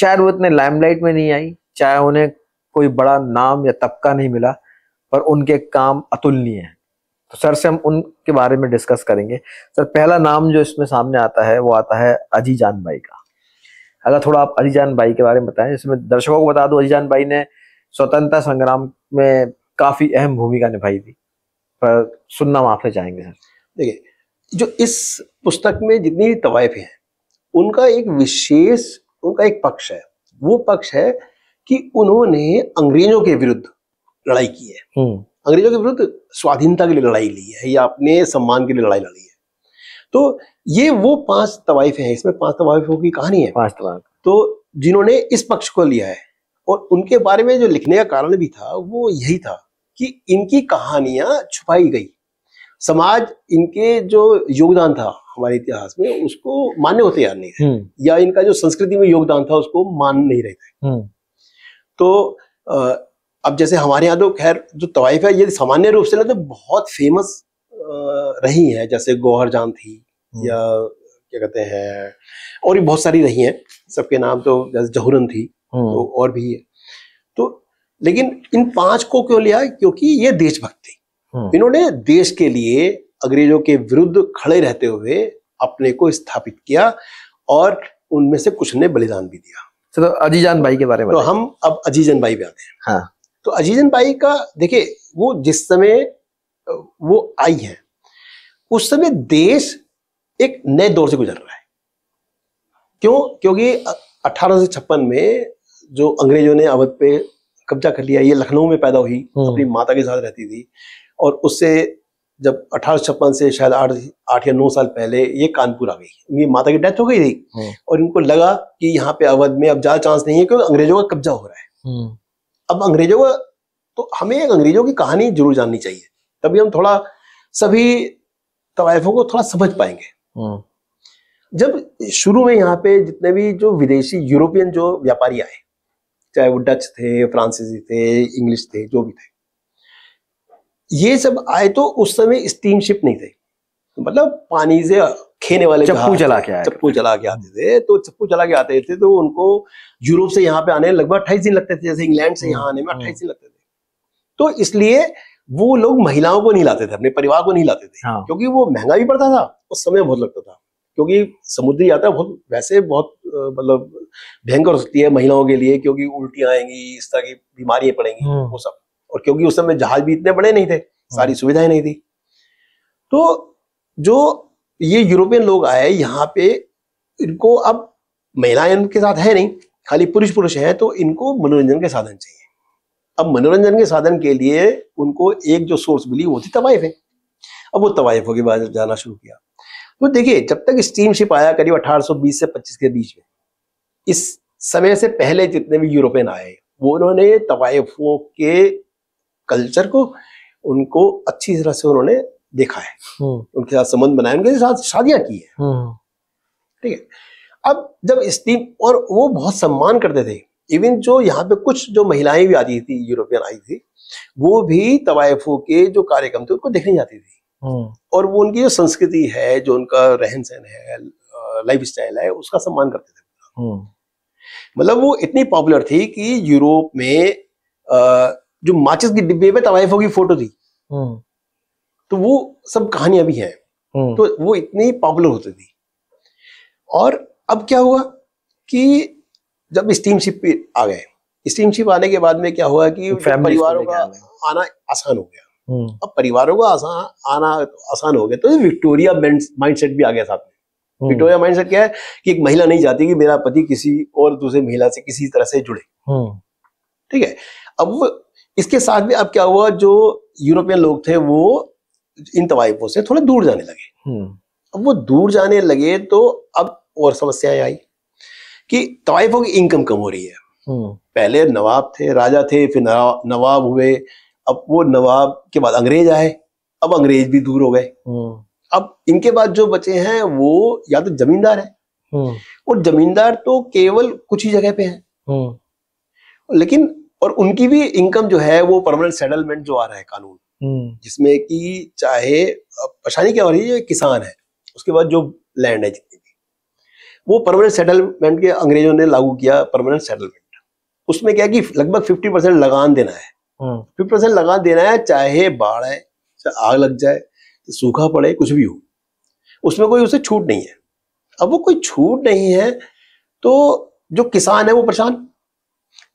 शायद वो इतने लाइमलाइट में नहीं आई चाहे उन्हें कोई बड़ा नाम या तबका नहीं मिला पर उनके काम अतुलनीय है तो सर से हम उनके बारे में डिस्कस करेंगे सर पहला नाम जो इसमें सामने आता है वो आता है अजी जान भाई का अगर थोड़ा आप अजी जान भाई के बारे में बताएं जिसमें दर्शकों को बता दो अजी जान भाई ने स्वतंत्रता संग्राम में काफ़ी अहम भूमिका निभाई थी पर सुनना वहां से चाहेंगे सर देखिए जो इस पुस्तक में जितनी भी तवायफ हैं उनका एक विशेष उनका एक पक्ष है वो पक्ष है कि उन्होंने अंग्रेजों के विरुद्ध लड़ाई की है हम्म। अंग्रेजों के विरुद्ध स्वाधीनता के लिए लड़ाई ली है या अपने सम्मान के लिए लड़ाई लड़ी है तो ये वो पांच तवाइफ हैं इसमें पांच तवाइफों की कहानी है पांच तवाइफ तो जिन्होंने इस पक्ष को लिया है और उनके बारे में जो लिखने का कारण भी था वो यही था कि इनकी कहानियां छुपाई गई समाज इनके जो योगदान था हमारे इतिहास में उसको मान्य होते तैयार नहीं हम्म। या इनका जो संस्कृति में योगदान था उसको मान नहीं रहता थे हम्म। तो अब जैसे हमारे यहाँ तो खैर जो तवाइफ है ये सामान्य रूप से ना तो बहुत फेमस रही है जैसे गौहर जान थी हम्म। या क्या कहते हैं और भी बहुत सारी रही हैं सबके नाम तो जैसे जहुरन थी तो और भी है लेकिन इन पांच को क्यों लिया क्योंकि ये देशभक्त थे हम्म। इन्होंने देश के लिए अंग्रेजों के विरुद्ध खड़े रहते हुए अपने को स्थापित किया और उनमें से कुछ ने बलिदान भी दिया तो अजीजान भाई के बारे में तो हम अब अजीजन भाई पे आते हैं हाँ। तो अजीजन भाई का देखिए वो जिस समय वो आई है उस समय देश एक नए दौर से गुजर रहा है क्यों क्योंकि अठारह में जो अंग्रेजों ने अवध पे कब्जा कर लिया ये लखनऊ में पैदा हुई हम्म। अपनी माता के साथ रहती थी और उससे जब अठारह से शायद आठ आठ या नौ साल पहले ये कानपुर आ गई उनकी माता की डेथ हो गई थी हम्म। और इनको लगा कि यहाँ पे अवध में अब ज्यादा चांस नहीं है क्योंकि अंग्रेजों का कब्जा हो रहा है हम्म। अब अंग्रेजों का तो हमें अंग्रेजों की कहानी जरूर जाननी चाहिए तभी हम थोड़ा सभी तवायफों को थोड़ा समझ पाएंगे जब शुरू में यहाँ पे जितने भी जो विदेशी यूरोपियन जो व्यापारी आए चाहे वो डच थे फ्रांसीसी थे इंग्लिश थे जो भी थे ये सब आए तो उस समय स्टीमशिप नहीं थे मतलब पानी से खेने वाले चप्पू चला के चप्पू चला के आते थे तो चप्पू चला के आते थे तो उनको यूरोप से यहाँ पे आने लगभग अट्ठाईस दिन लगते थे जैसे इंग्लैंड से यहाँ हम्म, आने में हम्म। अट्ठाईस दिन लगते थे तो इसलिए वो लोग महिलाओं को नहीं लाते थे अपने परिवार को नहीं लाते थे हाँ। क्योंकि वो महंगा भी पड़ता था और समय बहुत लगता था क्योंकि समुद्री यात्रा बहुत वैसे बहुत मतलब भयंकर हो सकती है महिलाओं के लिए क्योंकि उल्टियां आएंगी इस तरह की बीमारियां पड़ेंगी हम्म। वो सब और क्योंकि उस समय जहाज भी इतने बड़े नहीं थे सारी हम्म। सुविधाएं नहीं थी तो जो ये यूरोपियन लोग आए यहाँ पे इनको अब महिलाएं इनके साथ है नहीं खाली पुरुष पुरुष हैं तो इनको मनोरंजन के साधन चाहिए अब मनोरंजन के साधन के लिए उनको एक जो सोर्स मिली वो थी तवाइफ है अब वो तवाइफों के बाद जाना शुरू किया तो देखिए जब तक स्टीमशिप आया करीब 1820 से 25 के बीच में इस समय से पहले जितने भी यूरोपियन आए वो उन्होंने तवायफों के कल्चर को उनको अच्छी तरह से उन्होंने देखा है उनके साथ संबंध बनाए उनके साथ शादियां की है ठीक है अब जब स्टीम और वो बहुत सम्मान करते थे इवन जो यहाँ पे कुछ जो महिलाएं भी आती थी यूरोपियन आई थी वो भी तवायफों के जो कार्यक्रम थे उनको देखने जाती थी हाँ। और वो उनकी जो संस्कृति है जो उनका रहन सहन है लाइफ स्टाइल है उसका सम्मान करते थे हाँ। मतलब वो इतनी पॉपुलर थी कि यूरोप में जो माचिस के डिब्बे में तवाइफों की फोटो थी हाँ। तो वो सब कहानियां भी हैं तो वो इतनी पॉपुलर होती थी और अब क्या हुआ कि जब स्टीमशिप आ गए स्टीमशिप आने के बाद में क्या हुआ कि परिवारों का आना आसान हो गया हम्म। अब परिवारों को आसान आना आसान हो गया तो विक्टोरिया माइंडसेट भी आ गया साथ में हम्म। विक्टोरिया माइंडसेट क्या है कि एक महिला नहीं चाहती कि मेरा पति किसी और दूसरे महिला से किसी तरह से जुड़े हम्म। ठीक है अब इसके साथ में अब क्या हुआ जो यूरोपियन लोग थे वो इन तवाइफों से थोड़े दूर जाने लगे अब वो दूर जाने लगे तो अब और समस्याएं आई कि तवाइफों की इनकम कम हो रही है पहले नवाब थे राजा थे फिर नवाब हुए अब वो नवाब के बाद अंग्रेज आए अब अंग्रेज भी दूर हो गए हम्म। अब इनके बाद जो बचे हैं वो या तो जमींदार है हम्म। और जमींदार तो केवल कुछ ही जगह पे हैं हम्म। लेकिन और उनकी भी इनकम जो है वो परमानेंट सेटलमेंट जो आ रहा है कानून जिसमें कि चाहे परेशानी क्या हो रही है किसान है उसके बाद जो लैंड है जितनी भी वो परमानेंट सेटलमेंट के अंग्रेजों ने लागू किया परमानेंट सेटलमेंट उसमें क्या कि लगभग फिफ्टी परसेंट लगान देना है हाँ। फिफ्टी परसेंट लगा देना है चाहे बाढ़ आए चाहे आग लग जाए सूखा पड़े कुछ भी हो उसमें कोई उसे छूट नहीं है अब वो कोई छूट नहीं है तो जो किसान है वो परेशान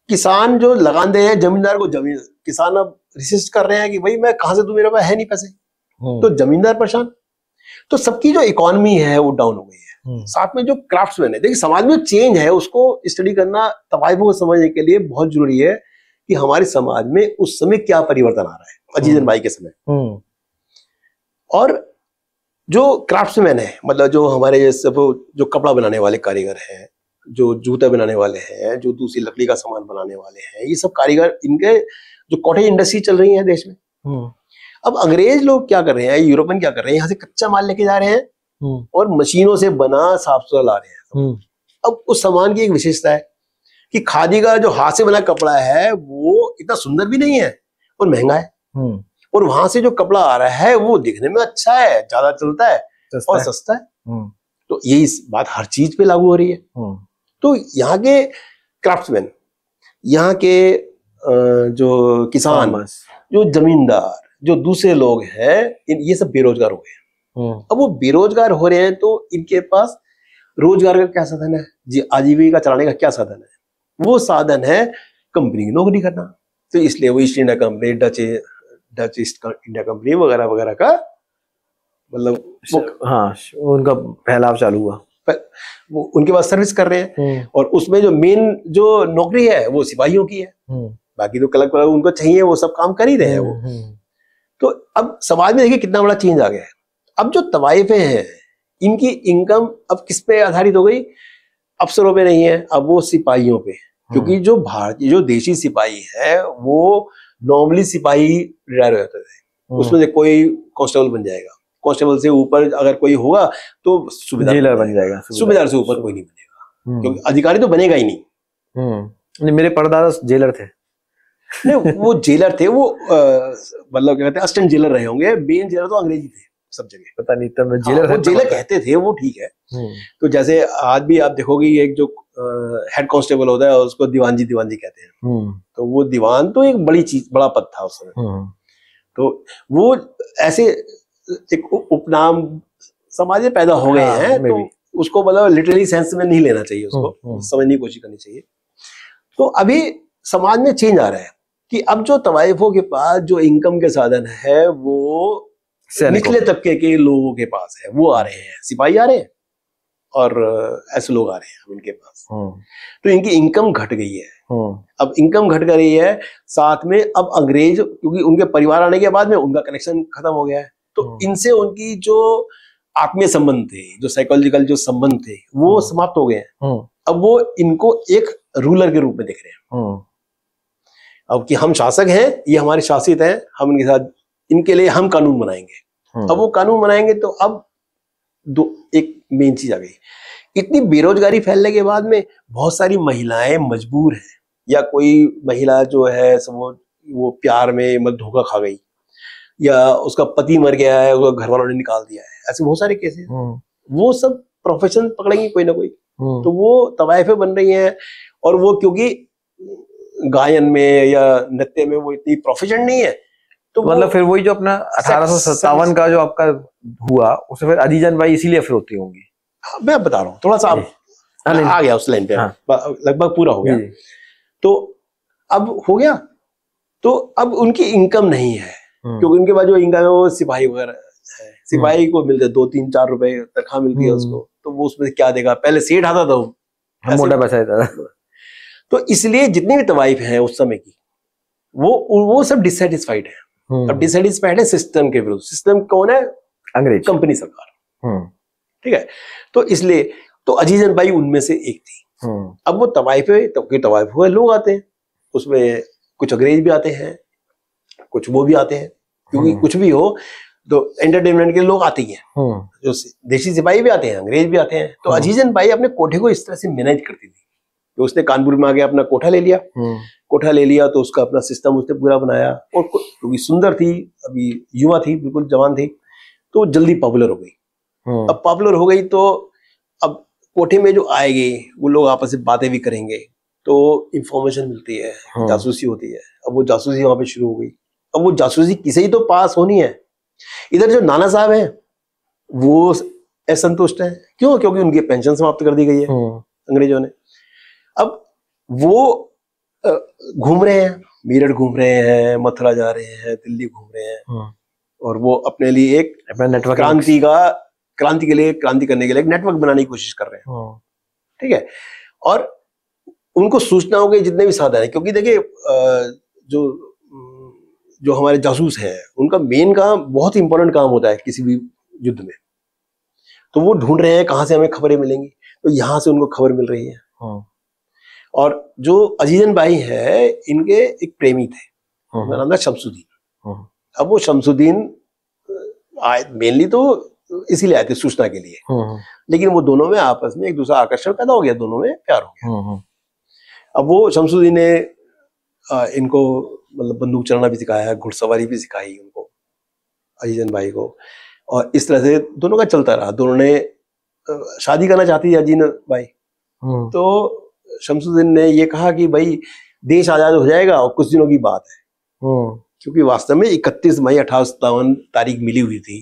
किसान जो लगान दे हैं जमींदार को जमीन किसान अब रिसिस्ट कर रहे हैं कि भाई मैं कहां से तू मेरे पास है नहीं पैसे हाँ। तो जमींदार परेशान तो सबकी जो इकोनॉमी है वो डाउन हो गई है हाँ। साथ में जो क्राफ्ट्समैन है देखिए समाज में चेंज है उसको स्टडी करना तवाइफों को समझने के लिए बहुत जरूरी है कि हमारे समाज में उस समय क्या परिवर्तन आ रहा है अजीजन भाई हम्म। के समय हम्म। और जो क्राफ्ट्समैन है मतलब जो हमारे जैसे जो कपड़ा बनाने वाले कारीगर हैं जो जूता बनाने वाले हैं जो दूसरी लकड़ी का सामान बनाने वाले हैं ये सब कारीगर इनके जो कॉटेज इंडस्ट्री चल रही है देश में हम्म। अब अंग्रेज लोग क्या कर रहे हैं यूरोपियन क्या कर रहे हैं यहाँ से कच्चा माल लेके जा रहे हैं और मशीनों से बना साफ सुथरा ला रहे हैं अब उस सामान की एक विशेषता है कि खादी का जो हाथ से बना कपड़ा है वो इतना सुंदर भी नहीं है और महंगा है हम्म। और वहां से जो कपड़ा आ रहा है वो दिखने में अच्छा है ज्यादा चलता है और सस्ता है हम्म। तो यही बात हर चीज पे लागू हो रही है हम्म। तो यहाँ के क्राफ्टमैन यहाँ के जो किसान जो जमींदार जो दूसरे लोग हैं ये सब बेरोजगार हो गए अब वो बेरोजगार हो रहे हैं तो इनके पास रोजगार का क्या साधन है जी आजीविका चलाने का क्या साधन है वो साधन है कंपनी की नौकरी करना तो इसलिए वो East India Company Dutch Dutch East India Company वगैरह वगैरह का मतलब हाँ उनका फैलाव चालू हुआ वो उनके पास सर्विस कर रहे हैं हम्म। और उसमें जो मेन जो नौकरी है वो सिपाहियों की है हम्म। बाकी तो कलक कलक उनको चाहिए वो सब काम कर ही रहे हैं वो हम्म, तो अब समाज में देखिए कितना बड़ा चेंज आ गया है अब जो तवाइफे हैं इनकी इनकम अब किस पे आधारित हो गई अफसरों पे नहीं है अब वो सिपाहियों पे हम्म। क्योंकि जो भारतीय जो देशी सिपाही है वो नॉर्मली सिपाही रिटायर हो जाते थे हम्म। उसमें से कोई कांस्टेबल बन जाएगा कांस्टेबल से ऊपर अगर कोई होगा तो सुबेदार बन जाएगा सुबेदार से ऊपर कोई नहीं बनेगा हम्म। क्योंकि अधिकारी तो बनेगा ही नहीं नहीं मेरे परदादा जेलर थे नहीं वो जेलर थे वो मतलब क्या कहते हैं अस्टेंट जेलर रहे होंगे मेन जेलर तो अंग्रेजी थे सब जगह पता नहीं तब जेलर हाँ, जेलर कहते थे वो ठीक है हम्म। तो जैसे आज भी आप देखोगे एक जो हेड कांस्टेबल होता है उसको दीवान जी दीवान जी कहते हैं हम्म। तो वो दीवान तो एक बड़ी चीज बड़ा पद था उस समय हम्म। तो वो ऐसे एक उपनाम समाज में पैदा हो गए हाँ, हैं तो उसको मतलब लिटरली सेंस में नहीं लेना चाहिए उसको समझने की कोशिश करनी चाहिए तो अभी समाज में चेंज आ रहा है कि अब जो तवाइफों के पास जो इनकम के साधन है वो निचले तबके के लोगों के पास है वो आ रहे हैं सिपाही आ रहे हैं और ऐसे लोग आ रहे हैं इनके पास हम्म। तो इनकी इनकम घट गई है हम्म। अब इनकम घट गई है साथ में अब अंग्रेज क्योंकि उनके परिवार आने के बाद में उनका कनेक्शन खत्म हो गया है तो हम्म। इनसे उनकी जो आत्मीय संबंध थे जो साइकोलॉजिकल जो संबंध थे वो समाप्त हो गए हैं अब वो इनको एक रूलर के रूप में देख रहे हैं अब कि हम शासक हैं ये हमारे शासित हैं हम इनके साथ इनके लिए हम कानून बनाएंगे हम्म। अब वो कानून बनाएंगे तो अब दो एक मेन चीज आ गई इतनी बेरोजगारी फैलने के बाद में बहुत सारी महिलाएं मजबूर हैं या कोई महिला जो है समझ वो प्यार में मतलब धोखा खा गई या उसका पति मर गया है उसका घर वालों ने निकाल दिया है ऐसे बहुत सारे केसेस हम्म। वो सब प्रोफेशन पकड़ेंगे कोई ना कोई हम्म। तो वो तवायफे बन रही हैं और वो क्योंकि गायन में या नृत्य में वो इतनी प्रोफेशन नहीं है तो मतलब फिर वही जो अपना अठारह का जो आपका हुआ उसे फिर अधिजन भाई इसीलिए फिर होती होंगी हाँ, मैं बता रहा हूँ थोड़ा सा हाँ, आ गया उस लाइन पे हाँ। लगभग पूरा हो गया तो अब हो गया तो अब उनकी इनकम नहीं है हम्म। क्योंकि उनके पास जो इनकम है वो सिपाही वगैरह है हम्म। सिपाही को मिलते दो तीन चार रुपए तनखा मिलती है हम्म। उसको तो वो उसमें क्या देगा पहले सेठ आता था हाँ, मोटा पैसा देता था तो इसलिए जितनी भी तवाइफ है उस समय की वो वो सब डिससेटिस्फाइड है हम्म। अब डिससेटिस्फाइड है सिस्टम के विरुद्ध सिस्टम कौन है अंग्रेज कंपनी सरकार हम्म। ठीक है तो इसलिए तो अजीजन भाई उनमें से एक थी हम्म। अब वो तवाइफ है तवाइफ हुए लोग आते हैं उसमें कुछ अंग्रेज भी आते हैं कुछ वो भी आते हैं क्योंकि कुछ भी हो तो एंटरटेनमेंट के लोग आते ही हैं जो देशी सिपाही भी आते हैं अंग्रेज भी आते हैं तो अजीजन भाई अपने कोठे को इस तरह से मैनेज करती थी तो उसने कानपुर में आगे अपना कोठा ले लिया हम्म। कोठा ले लिया तो उसका अपना सिस्टम उसने पूरा बनाया और क्योंकि सुंदर थी अभी युवा थी बिल्कुल जवान थी तो जल्दी पॉपुलर हो गई हम्म। अब पॉपुलर हो गई तो अब कोठे में जो आएगी वो लोग आपस में बातें भी करेंगे तो इंफॉर्मेशन मिलती है हम्म। जासूसी होती है अब वो जासूसी वहां पे शुरू हो गई अब वो जासूसी किसे ही तो पास होनी है इधर जो नाना साहब है वो असंतुष्ट है क्यों क्योंकि उनकी पेंशन समाप्त कर दी गई है अंग्रेजों ने अब वो घूम रहे हैं मेरठ घूम रहे हैं मथुरा जा रहे हैं दिल्ली घूम रहे हैं हाँ। और वो अपने लिए एक नेटवर्क क्रांति का क्रांति के लिए क्रांति करने के लिए एक नेटवर्क बनाने की कोशिश कर रहे हैं हाँ। ठीक है और उनको सूचनाओं के जितने भी साधन है क्योंकि देखिए जो जो हमारे जासूस हैं उनका मेन काम बहुत इंपॉर्टेंट काम होता है किसी भी युद्ध में तो वो ढूंढ रहे हैं कहाँ से हमें खबरें मिलेंगी तो यहां से उनको खबर मिल रही है हाँ। और जो अजीजन भाई हैं इनके एक प्रेमी थे हम्म। उनका नाम था शमसुद्दीन हम्म। अब वो शमसुद्दीन आए मेनली तो इसीलिए आए थे सूचना के लिए हम्म, लेकिन वो दोनों में आपस में एक दूसरा आकर्षण पैदा हो गया दोनों में प्यार हो गया अब वो शमसुद्दीन ने इनको मतलब बंदूक चलाना भी सिखाया घुड़सवारी भी सिखाई उनको अजीजन भाई को और इस तरह से दोनों का चलता रहा दोनों ने शादी करना चाहती थी अजीजन भाई तो शमसुद्दीन ने ये कहा कि भाई देश आजाद हो जाएगा और कुछ दिनों की बात है क्योंकि वास्तव में 31 मई अठारह तारीख मिली हुई थी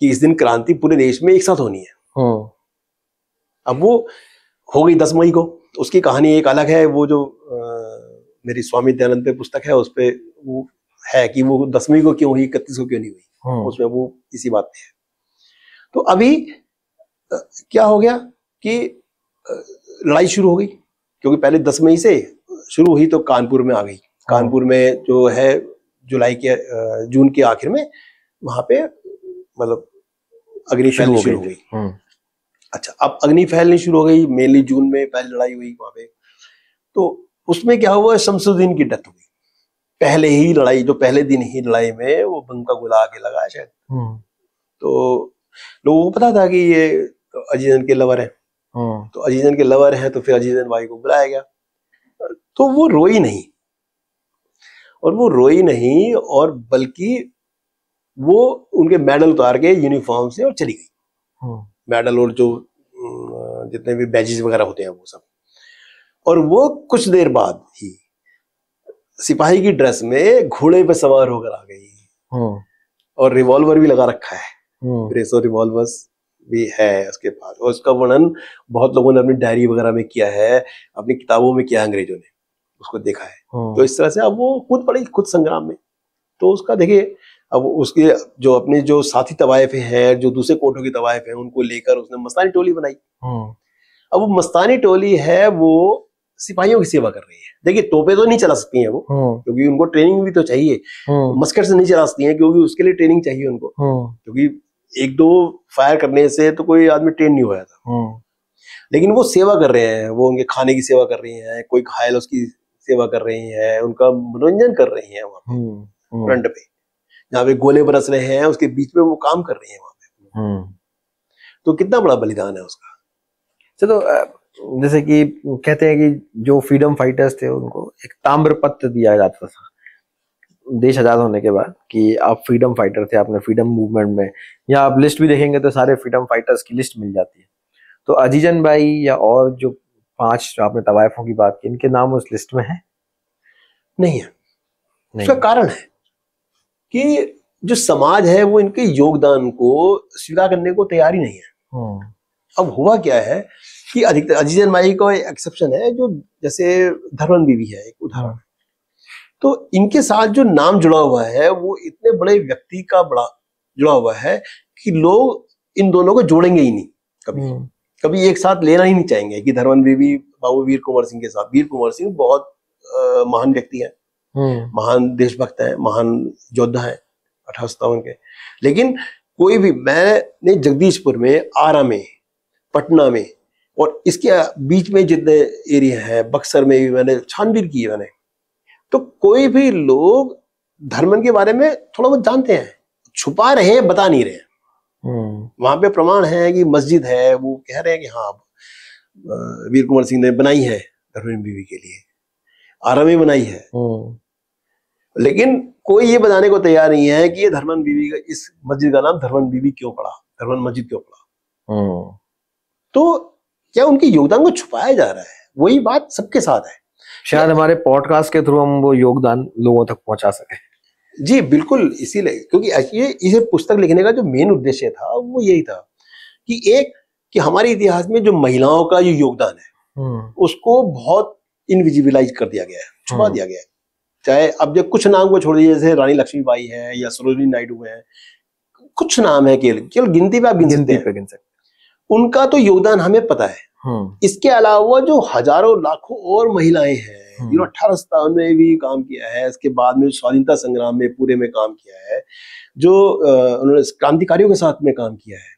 कि इस दिन क्रांति पूरे देश में एक साथ होनी है अब वो हो गई दस मई को तो उसकी कहानी एक अलग है वो जो आ, मेरी स्वामी दयानंद पे पुस्तक है उस पर वो है कि वो दस मई को क्यों हुई इकतीस को क्यों नहीं हुई उसमें वो इसी बात पे है तो अभी आ, क्या हो गया कि लड़ाई शुरू हो गई क्योंकि पहले दस मई से शुरू हुई तो कानपुर में आ गई हाँ। कानपुर में जो है जुलाई के जून के आखिर में वहां पे मतलब अग्नि शुरू हो गई हाँ। अच्छा अब अग्नि फैलनी शुरू हो गई मेनली जून में पहले लड़ाई हुई वहां पे तो उसमें क्या हुआ शमसुद्दीन की डेथ हो गई पहले ही लड़ाई जो पहले दिन ही लड़ाई में वो बम का गोला आगे लगा शायद हाँ। तो लोगों को पता था कि ये अजीजन के लवर है हाँ। तो अजीजन के लवर हैं तो फिर अजीजन भाई को बुलाया गया तो वो रोई नहीं और वो रोई नहीं और बल्कि वो उनके मेडल उतार के यूनिफॉर्म से और चली गई मेडल हाँ। और जो जितने भी बैजेस वगैरह होते हैं वो सब और वो कुछ देर बाद ही सिपाही की ड्रेस में घोड़े पर सवार होकर आ गई हाँ। और रिवॉल्वर भी लगा रखा है रिवॉल्वर्स भी है उसके पास और उसका वर्णन बहुत लोगों ने अपनी डायरी वगैरह में किया है अपनी किताबों में किया अंग्रेजों ने उसको देखा है हाँ। तो इस तरह से अब वो खुद पड़े खुद संग्राम में तो उसका देखिए अब उसके जो अपने जो साथी तवायफ हैं जो दूसरे कोटों की तवायफ हैं उनको लेकर उसने मस्तानी टोली बनाई हाँ। अब वो मस्तानी टोली है वो सिपाहियों की सेवा कर रही है देखिए टोपे तो नहीं चला सकती है वो हाँ। क्योंकि उनको ट्रेनिंग भी तो चाहिए मस्कट से नहीं चला सकती है क्योंकि उसके लिए ट्रेनिंग चाहिए उनको क्योंकि एक दो फायर करने से तो कोई आदमी ट्रेन नहीं हुआ था हम्म। लेकिन वो सेवा कर रहे हैं वो उनके खाने की सेवा कर रही हैं कोई घायल उसकी सेवा कर रही है उनका मनोरंजन कर रही है वहाँ फ्रंट हम्म, हम्म। पे जहाँ पे गोले बरस रहे हैं उसके बीच में वो काम कर रही है वहाँ पे तो कितना बड़ा बलिदान है उसका चलो अच्छा, तो, जैसे कि कहते हैं कि जो फ्रीडम फाइटर्स थे उनको एक ताम्रपत्र दिया जाता था देश आज़ाद होने के बाद कि आप फ्रीडम फाइटर थे आपने फ्रीडम मूवमेंट में या आप लिस्ट भी देखेंगे तो सारे फ्रीडम फाइटर्स की लिस्ट मिल जाती है तो अजीजन भाई या और जो पांच जो आपने तवायफों की बात की इनके नाम उस लिस्ट में है नहीं है नहीं। उसका कारण है कि जो समाज है वो इनके योगदान को स्वीकार करने को तैयार ही नहीं है हम्म। अब हुआ क्या है कि अधिकतर अजीजन भाई का एक्सेप्शन है जो जैसे धर्मन बीवी है एक उदाहरण तो इनके साथ जो नाम जुड़ा हुआ है वो इतने बड़े व्यक्ति का बड़ा जुड़ा हुआ है कि लोग इन दोनों को जोड़ेंगे ही नहीं कभी हम्म। कभी एक साथ लेना ही नहीं चाहेंगे कि धर्मन बीबी बाबू वीर कुंवर सिंह के साथ वीर कुंवर सिंह बहुत आ, महान व्यक्ति है हम्म। महान देशभक्त है महान योद्धा है अठारह के लेकिन कोई भी मैंने जगदीशपुर में आरा में पटना में और इसके बीच में जितने एरिया है बक्सर में भी मैंने छानबीन की है मैंने तो कोई भी लोग धर्म के बारे में थोड़ा बहुत जानते हैं छुपा रहे हैं बता नहीं रहे हैं हम्म। वहां पे प्रमाण है कि मस्जिद है वो कह रहे हैं कि हाँ वीर कुमार सिंह ने बनाई है धर्मेंद्र बीवी के लिए आरा बनाई है हम्म। लेकिन कोई ये बताने को तैयार नहीं है कि ये धर्मन बीवी का इस मस्जिद का नाम धर्मन बीवी क्यों पड़ा धर्मन मस्जिद क्यों पड़ा हम्म। तो क्या उनके योगदान को छुपाया जा रहा है वही बात सबके साथ है शायद हमारे पॉडकास्ट के थ्रू हम वो योगदान लोगों तक पहुंचा सके जी बिल्कुल इसीलिए क्योंकि ये इसे पुस्तक लिखने का जो मेन उद्देश्य था वो यही था कि एक कि हमारे इतिहास में जो महिलाओं का जो योगदान है हम्म। उसको बहुत इनविजिबिलाइज कर दिया गया है छुपा हम्म। दिया गया है चाहे अब जब कुछ नाम को छोड़ दीजिए जैसे रानी लक्ष्मीबाई है या सरोजनी नायडू है कुछ नाम है केवल केवल गिनती पे आप गिन सकते हैं उनका तो योगदान हमें पता है हाँ। इसके अलावा जो हजारों लाखों और महिलाएं हैं हाँ। जिन्होंने अठारह स्थान में भी काम किया है इसके बाद में स्वाधीनता संग्राम में पूरे में काम किया है जो उन्होंने क्रांतिकारियों के साथ में काम किया है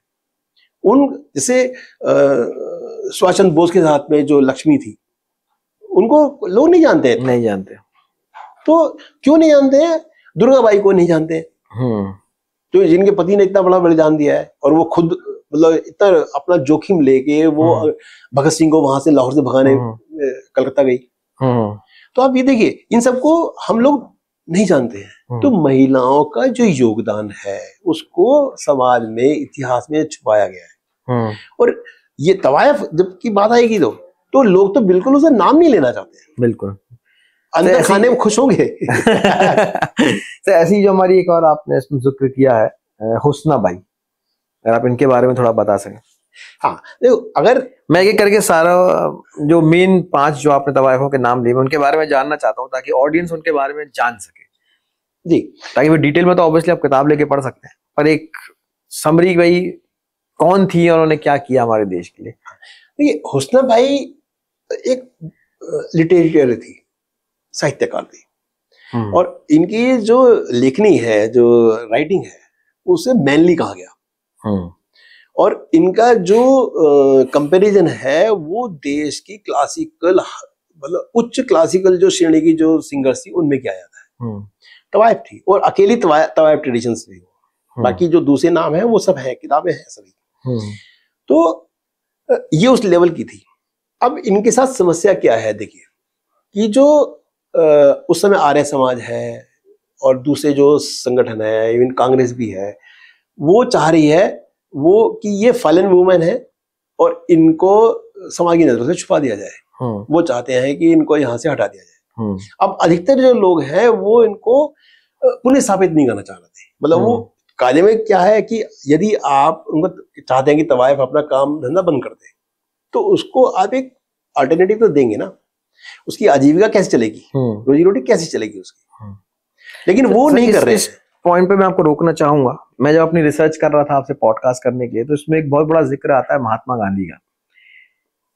उन जैसे सुभाष चंद्र बोस के साथ में जो लक्ष्मी थी उनको लोग नहीं जानते नहीं जानते तो क्यों नहीं जानते दुर्गा बाई को नहीं जानते हाँ। तो जिनके पति ने इतना बड़ा बलिदान दिया है और वो खुद मतलब इतना अपना जोखिम लेके वो हम्म। भगत सिंह को वहां से लाहौर से भगाने हम्म। कलकत्ता गई हम्म। तो आप ये देखिए इन सबको हम लोग नहीं जानते हैं तो महिलाओं का जो योगदान है उसको समाज में इतिहास में छुपाया गया है और ये तवायफ जब की बात आएगी तो तो लोग तो बिल्कुल उसका नाम नहीं लेना चाहते बिल्कुल अंदर खाने में खुश होंगे तो <laughs> ऐसी जो हमारी एक और आपने जिक्र किया है हुसना बाई अगर आप इनके बारे में थोड़ा बता सकें हाँ देखो अगर मैं ये करके सारा जो मेन पांच जो आपने तवायफों के नाम लिए उनके बारे में जानना चाहता हूँ ताकि ऑडियंस उनके बारे में जान सके जी ताकि वो डिटेल में तो ऑब्वियसली आप किताब लेके पढ़ सकते हैं पर एक समरी भाई कौन थी और उन्होंने क्या किया हमारे देश के लिए देखिए हुसना भाई एक लिटरेचर थी साहित्यकार थी हम्म। और इनकी जो लेखनी है जो राइटिंग है उसे मैनली कहा गया हाँ। और इनका जो कंपैरिजन है वो देश की क्लासिकल मतलब उच्च क्लासिकल जो श्रेणी की जो सिंगर्स थी उनमें क्या जाता है तवायफ हाँ। थी और अकेली तवायफ ट्रेडिशन थी बाकी जो दूसरे नाम है वो सब है किताबें हैं सभी हाँ। तो ये उस लेवल की थी अब इनके साथ समस्या क्या है देखिए कि जो उस समय आर्य समाज है और दूसरे जो संगठन है इवन कांग्रेस भी है वो चाह रही है वो कि ये फॉलन वुमेन है और इनको समाज की नजरों से छुपा दिया जाए हम्म। वो चाहते हैं कि इनको यहाँ से हटा दिया जाए हम्म। अब अधिकतर जो लोग हैं वो इनको पुनः स्थापित नहीं करना चाहते मतलब वो हम्म। कायदे में क्या है कि यदि आप उनको चाहते हैं कि तवायफ अपना काम धंधा बंद कर दे तो उसको आप एक अल्टरनेटिव तो देंगे ना उसकी आजीविका कैसे चलेगी रोजी रोटी कैसे चलेगी उसकी लेकिन वो तो नहीं कर रहे हैं पॉइंट पे मैं आपको रोकना चाहूंगा मैं जब अपनी रिसर्च कर रहा था आपसे पॉडकास्ट करने के लिए तो इसमें एक बहुत बड़ा जिक्र आता है महात्मा गांधी का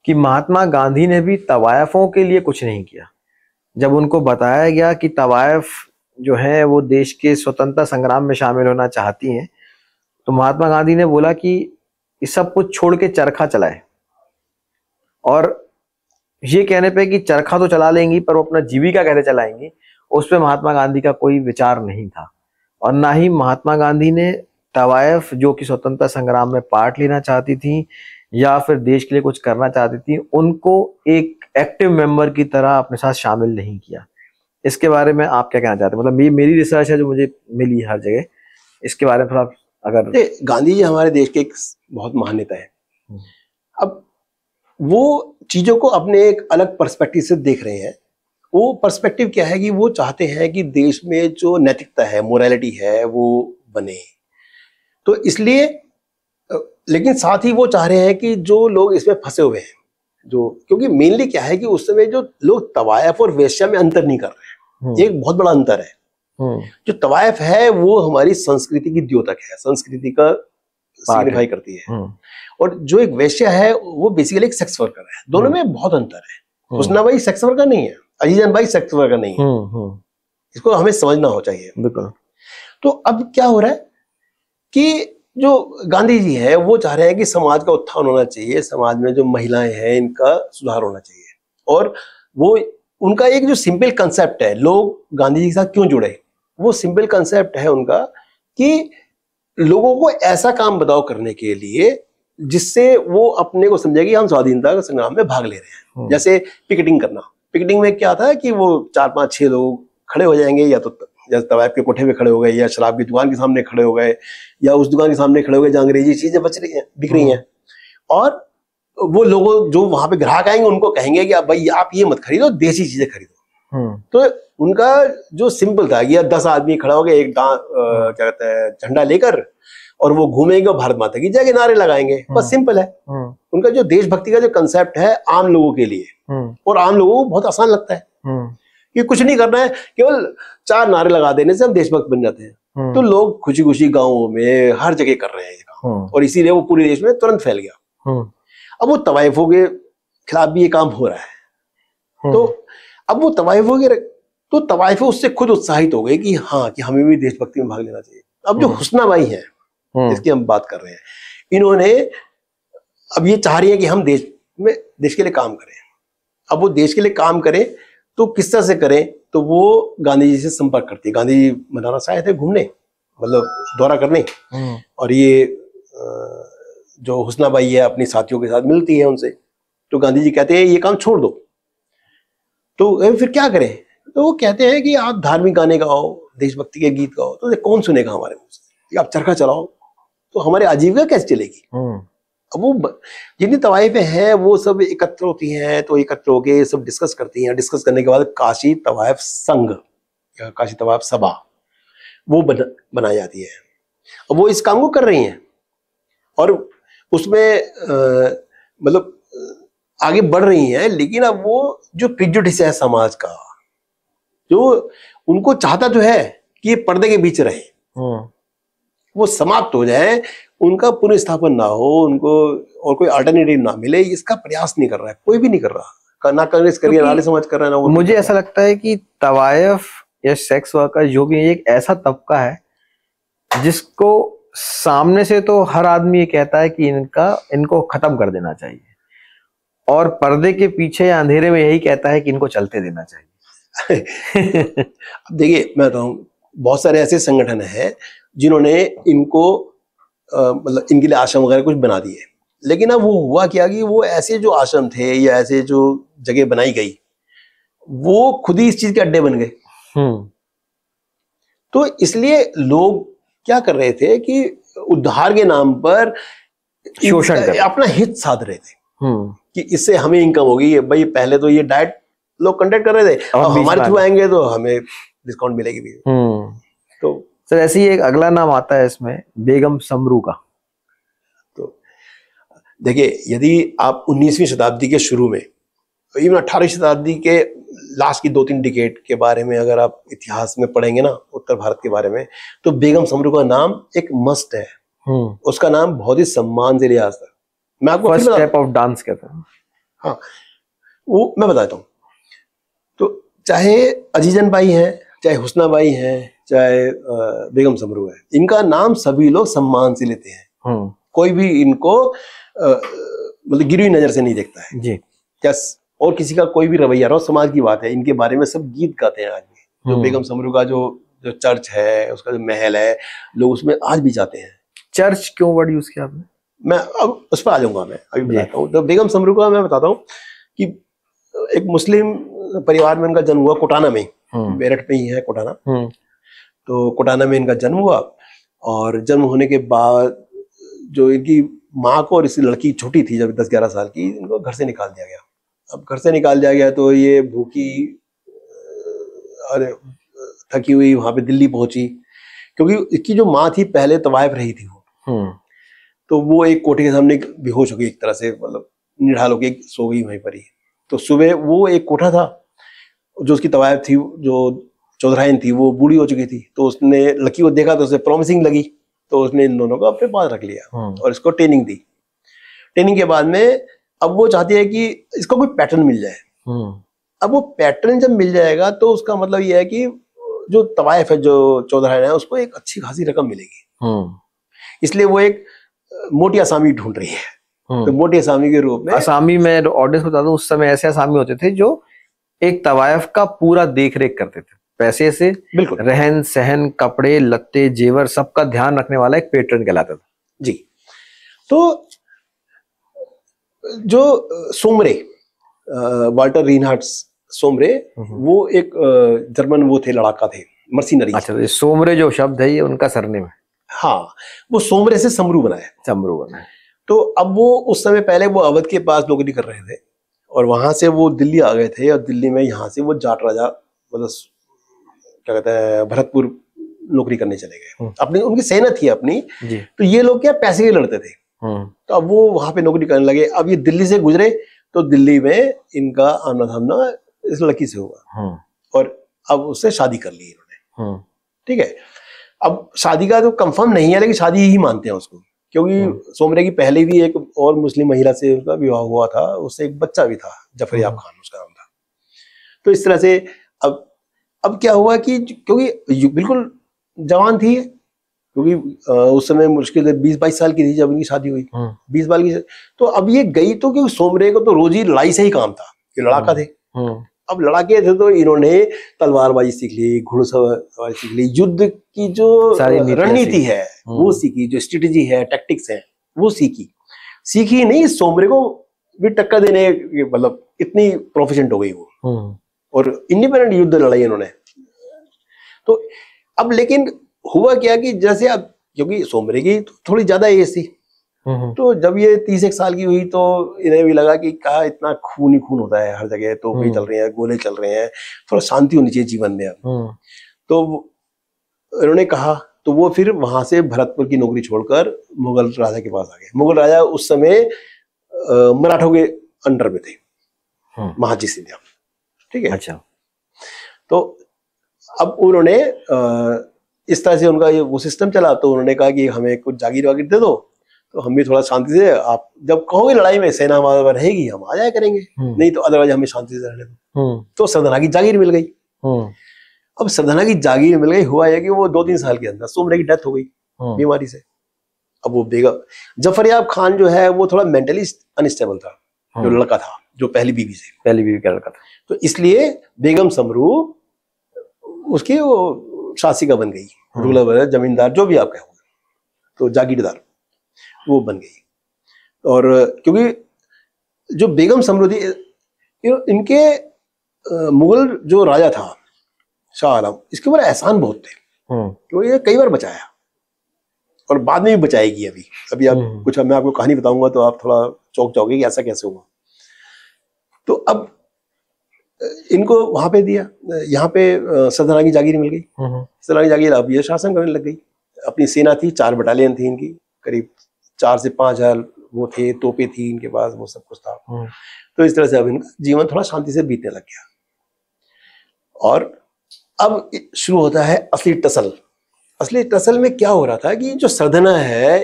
कि महात्मा गांधी ने भी तवायफों के लिए कुछ नहीं किया जब उनको बताया गया कि तवायफ जो है वो देश के स्वतंत्रता संग्राम में शामिल होना चाहती हैं तो महात्मा गांधी ने बोला कि ये सब कुछ छोड़ के चरखा चलाए और ये कहने पे कि चरखा तो चला लेंगी पर वो अपना जीविका कहने चलाएंगी उस पर महात्मा गांधी का कोई विचार नहीं था और ना ही महात्मा गांधी ने तवायफ जो कि स्वतंत्रता संग्राम में पार्ट लेना चाहती थी या फिर देश के लिए कुछ करना चाहती थी उनको एक एक्टिव मेंबर की तरह अपने साथ शामिल नहीं किया इसके बारे में आप क्या कहना चाहते हैं मतलब ये मेरी रिसर्च है जो मुझे मिली हर जगह इसके बारे में थोड़ा अगर गांधी जी हमारे देश के एक बहुत महान नेता है हम्म। अब वो चीजों को अपने एक अलग पर्सपेक्टिव से देख रहे हैं वो पर्सपेक्टिव क्या है कि वो चाहते हैं कि देश में जो नैतिकता है मोरालिटी है वो बने तो इसलिए लेकिन साथ ही वो चाह रहे हैं कि जो लोग इसमें फंसे हुए हैं जो क्योंकि मेनली क्या है कि उस समय जो लोग तवायफ और वेश्या में अंतर नहीं कर रहे हैं हम्म। एक बहुत बड़ा अंतर है हम्म। जो तवायफ है वो हमारी संस्कृति की द्योतक है संस्कृति का सिग्निफाई करती है हम्म। और जो एक वेश्या है वो बेसिकली एक सेक्स वर्कर है दोनों में बहुत अंतर है उसना भाई सेक्स वर्कर नहीं है अजीजन भाई सेक्स वर्ग नहीं है हम्म, हम्म। इसको हमें समझना हो चाहिए बिल्कुल तो अब क्या हो रहा है कि जो गांधी जी है वो चाह रहे हैं कि समाज का उत्थान होना चाहिए समाज में जो महिलाएं हैं इनका सुधार होना चाहिए और वो उनका एक जो सिंपल कंसेप्ट है लोग गांधी जी के साथ क्यों जुड़े वो सिंपल कंसेप्ट है उनका कि लोगों को ऐसा काम बताओ करने के लिए जिससे वो अपने को समझेगी हम स्वाधीनता के संग्राम में भाग ले रहे हैं हम्म। जैसे पिकेटिंग करना पिकनिक में क्या था कि वो चार पाँच छह लोग खड़े हो जाएंगे या तो जैसे तो तवायब के कोठे पे खड़े हो गए या शराब की दुकान के सामने खड़े हो गए या उस दुकान के सामने खड़े हो गए जहाँ अंग्रेजी चीज़ें बच रही हैं बिक रही हैं और वो लोगों जो वहां पे ग्राहक आएंगे उनको कहेंगे कि आप भाई आप ये मत खरीदो देसी चीज़ें खरीदो हम्म। तो उनका जो सिंपल था कि दस आदमी खड़ा हो गया एक आ, क्या कहते हैं झंडा लेकर और वो घूमेंगे और भारत माता की जय के नारे लगाएंगे बस सिंपल हम्म। है हम्म। उनका जो देशभक्ति का जो कंसेप्ट है आम लोगों के लिए हम्म। और आम लोगों को बहुत आसान लगता है कि कुछ नहीं करना है केवल चार नारे लगा देने से हम देशभक्त बन जाते हैं तो लोग खुशी खुशी गाँवों में हर जगह कर रहे हैं और इसीलिए वो पूरे देश में तुरंत फैल गया अब वो तवाइफों के खिलाफ भी ये काम हो रहा है तो अब वो तवाइफ के तो तवाइफ उससे खुद उत्साहित हो गए कि हाँ कि हमें भी देशभक्ति में भाग लेना चाहिए अब जो हुसना भाई है जिसकी हम्म। हम बात कर रहे हैं इन्होंने अब ये चाह रही है कि हम देश में देश के लिए काम करें अब वो देश के लिए काम करें तो किस तरह से करें तो वो गांधी जी से संपर्क करती है गांधी जी बनारस आए थे घूमने मतलब दौरा करने हम्म। और ये जो हुसनाबाई है अपनी साथियों के साथ मिलती है उनसे तो गांधी जी कहते हैं ये काम छोड़ दो तो फिर क्या करें तो वो कहते हैं कि आप धार्मिक गाने गाओ देशभक्ति के गीत गाओ तो कौन सुनेगा हमारे मुझसे आप चरखा चलाओ तो हमारी आजीविका कैसे चलेगी हम्म। अब वो जितनी तवाइफे हैं वो सब एकत्र होती हैं तो एकत्र होके सब डिस्कस करती हैं डिस्कस करने के बाद काशी तवाइफ संघ या काशी तवाइफ सभा वो बना बनाई जाती है अब वो इस काम को कर रही हैं और उसमें मतलब आगे बढ़ रही हैं लेकिन अब वो जो प्रिजुडिस है समाज का जो उनको चाहता जो है कि ये पर्दे के बीच रहे हम्म। वो समाप्त हो जाए उनका पुनर्स्थापन ना हो उनको और कोई अल्टरनेटिव ना मिले इसका प्रयास नहीं कर रहा है कोई भी नहीं कर रहा ना कांग्रेस कर रही है ना समाज कर रहा है ना मुझे ऐसा लगता है कि तवायफ या सेक्स वर्कर जो भी एक ऐसा तबका है जिसको सामने से तो हर आदमी ये कहता है कि इनका इनको खत्म कर देना चाहिए और पर्दे के पीछे अंधेरे में यही कहता है कि इनको चलते देना चाहिए <laughs> अब देखिए मैं बताऊँ बहुत सारे ऐसे संगठन हैं जिन्होंने इनको मतलब इनके लिए आश्रम वगैरह कुछ बना दिए लेकिन अब वो हुआ क्या कि वो ऐसे जो आश्रम थे या ऐसे जो जगह बनाई गई वो खुद ही इस चीज के अड्डे बन गए हम्म। तो इसलिए लोग क्या कर रहे थे कि उद्धार के नाम पर शोषण अपना हित साध रहे थे हम्म। कि इससे हमें इनकम होगी भाई पहले तो ये डाइट लोग कंडक्ट कर रहे थे अब हमारे थ्रू आएंगे तो हमें डिस्काउंट मिलेगी भी हम्म। तो सर ऐसे ही एक अगला नाम आता है इसमें बेगम समरू का तो देखिए यदि आप 19वीं शताब्दी के शुरू में तो इवन अट्ठारहवीं शताब्दी के लास्ट की दो तीन डिकेट के बारे में अगर आप इतिहास में पढ़ेंगे ना उत्तर भारत के बारे में तो बेगम समरू का नाम एक मस्ट है हम्म। उसका नाम बहुत ही सम्मान से लिया था मैं आपको स्टेप ऑफ डांस कहता हूँ हाँ वो मैं बताता हूँ तो चाहे अजीजन बाई हैं चाहे हुसना बाई हैं चाहे बेगम समरू है इनका नाम सभी लोग सम्मान से लेते हैं हम्म। कोई भी इनको मतलब गिरी नजर से नहीं देखता है जी क्या और किसी का कोई भी रवैया रहो समाज की बात है इनके बारे में सब गीत गाते हैं आज भी जो हम्म। बेगम समरू का जो जो चर्च है उसका जो महल है लोग उसमें आज भी जाते हैं चर्च क्यों वर्ड यूज किया आपने मैं अब उस पर आ जाऊंगा मैं अभी बताता हूँ तो बेगम समरू का मैं बताता हूँ कि एक मुस्लिम परिवार में उनका जन्म हुआ कोटाना में हम्म। मेरठ में ही है कोटाना तो कोटाना में इनका जन्म हुआ और जन्म होने के बाद जो इनकी माँ को और इस लड़की छोटी थी जब दस ग्यारह साल की इनको घर से निकाल दिया गया अब घर से निकाल दिया गया तो ये भूखी अरे थकी हुई वहाँ पे दिल्ली पहुंची क्योंकि इसकी जो माँ थी पहले तवायफ तो रही थी वो हम्म। तो वो एक कोठे के सामने बेहोश हो गई एक तरह से मतलब निढाल होकर सो गई वहीं पर ही तो सुबह वो एक कोठा था जो उसकी तवायफ तो थी जो चौधराइन थी वो बूढ़ी हो चुकी थी तो उसने लकी को देखा तो उसे प्रॉमिसिंग लगी तो उसने इन दोनों को अपने पास रख लिया हाँ। और इसको ट्रेनिंग दी ट्रेनिंग के बाद में अब वो चाहती है कि इसको कोई पैटर्न मिल जाए हाँ। अब वो पैटर्न जब मिल जाएगा तो उसका मतलब ये है कि जो तवायफ है जो चौधराइन है उसको एक अच्छी खासी रकम मिलेगी हाँ। इसलिए वो एक मोटी आसामी ढूंढ रही है तो मोटी आसामी के रूप में आसामी में ऑडियंस बता दू उस समय ऐसे आसामी होते थे जो एक तवायफ का पूरा देख रेख करते थे पैसे से बिल्कुल रहन सहन कपड़े लत्ते जेवर सबका ध्यान रखने वाला एक पेटर्न कहलाता था जी तो जो Sombre Walter Reinhardt Sombre hmm. वो एक जर्मन वो थे लड़ाका थे मर्सिनरी अच्छा तो सोमरे जो शब्द है ये उनका सरनेम है हाँ वो सोमरे से समरू बना है समरू बना है तो अब वो उस समय पहले वो अवध के पास नौकरी कर रहे थे और वहां से वो दिल्ली आ गए थे और दिल्ली में यहाँ से वो जाट राजा मतलब क्या कहते हैं भरतपुर नौकरी करने चले गए हम्म। अपने उनकी सेना थी अपनी तो ये लोग क्या पैसे के लड़ते थे हम्म। तो अब वो वहां पे नौकरी करने लगे अब ये दिल्ली से गुजरे तो दिल्ली में इनका आमना सामना इस लड़की से हुआ हम्म। और अब उससे शादी कर ली इन्होंने ठीक है अब शादी का तो कंफर्म नहीं है लेकिन शादी ही मानते हैं उसको क्योंकि सोमरे की पहले भी एक और मुस्लिम महिला से उसका विवाह हुआ था उससे एक बच्चा भी था जफर खान उसका नाम था तो इस तरह से अब क्या हुआ कि क्योंकि बिल्कुल जवान थी क्योंकि उस समय मुश्किल है बीस बाईस साल की थी जब उनकी शादी हुई हाँ। बीस बाल की तो अब ये गई तो क्योंकि सोमरे को तो रोजी लड़ाई से ही काम था कि लड़ाका हाँ। थे हाँ। अब लड़ाके थे तो इन्होंने तलवारबाजी सीख ली घुड़सवारी सीख ली युद्ध की जो रणनीति है वो सीखी जो स्ट्रेटेजी है टैक्टिक्स है वो सीखी सीखी नहीं सोमरे को भी टक्कर देने मतलब इतनी प्रोफिशेंट हो गई वो और इंडिपेंडेंट युद्ध लड़ाई इन्होंने तो अब लेकिन हुआ क्या कि जैसे अब क्योंकि सोमरे की तो थोड़ी ज्यादा एज थी हम्म, हम्म। तो जब ये तीस एक साल की हुई तो इन्हें भी लगा कि कहा इतना खून ही खून होता है हर जगह भी हम्म। चल रहे हैं गोले चल रहे हैं थोड़ा शांति होनी चाहिए जीवन में अब तो इन्होंने कहा तो वो फिर वहां से भरतपुर की नौकरी छोड़कर मुगल राजा के पास आ गए मुगल राजा उस समय मराठों के अंडर में थे महाजी सिंधिया ठीक है अच्छा तो अब उन्होंने इस तरह से उनका ये वो सिस्टम चला तो उन्होंने कहा कि हमें कुछ जागीर वागीर दे दो तो हम भी थोड़ा शांति से आप जब कहोगे लड़ाई में सेना हमारा रहेगी हम आ जाए करेंगे हम्म। नहीं तो अदरवाइज हमें शांति से रहने दो हम्म। तो सरधना की जागीर मिल गई हम्म। अब सरधना की जागीर मिल गई हुआ है कि वो दो तीन साल के अंदर सोमरे की डेथ हो गई बीमारी से अब वो बेगम जफरयाब खान जो है वो थोड़ा मेंटली अनस्टेबल था जो लड़का था जो पहली बीवी से पहली बीवी का लड़का था तो इसलिए बेगम समरूप उसकी वो शासिका बन गई हाँ। रूलर बना जमींदार जो भी आप कहोगे तो जागीरदार वो बन गई और क्योंकि जो बेगम समृद्धि इनके मुगल जो राजा था शाह आलम इसके ऊपर एहसान बहुत थे हाँ। तो ये कई बार बचाया और बाद में भी बचाएगी अभी अभी आप हाँ। कुछ मैं आपको कहानी बताऊंगा तो आप थोड़ा चौक चौके कि ऐसा कैसे हुआ तो अब इनको वहां पे दिया यहाँ पे सदरानी की जागीर मिल गई हम्म, हम्म। सदरानी की जागीर अब ये शासन करने लग गई अपनी सेना थी चार बटालियन थी इनकी करीब चार से पांच हजार वो थे तोपे थी इनके पास वो सब कुछ था हम्म। तो इस तरह से अब इनका जीवन थोड़ा शांति से बीतने लग गया और अब शुरू होता है असली टसल असली टसल में क्या हो रहा था कि जो सरधना है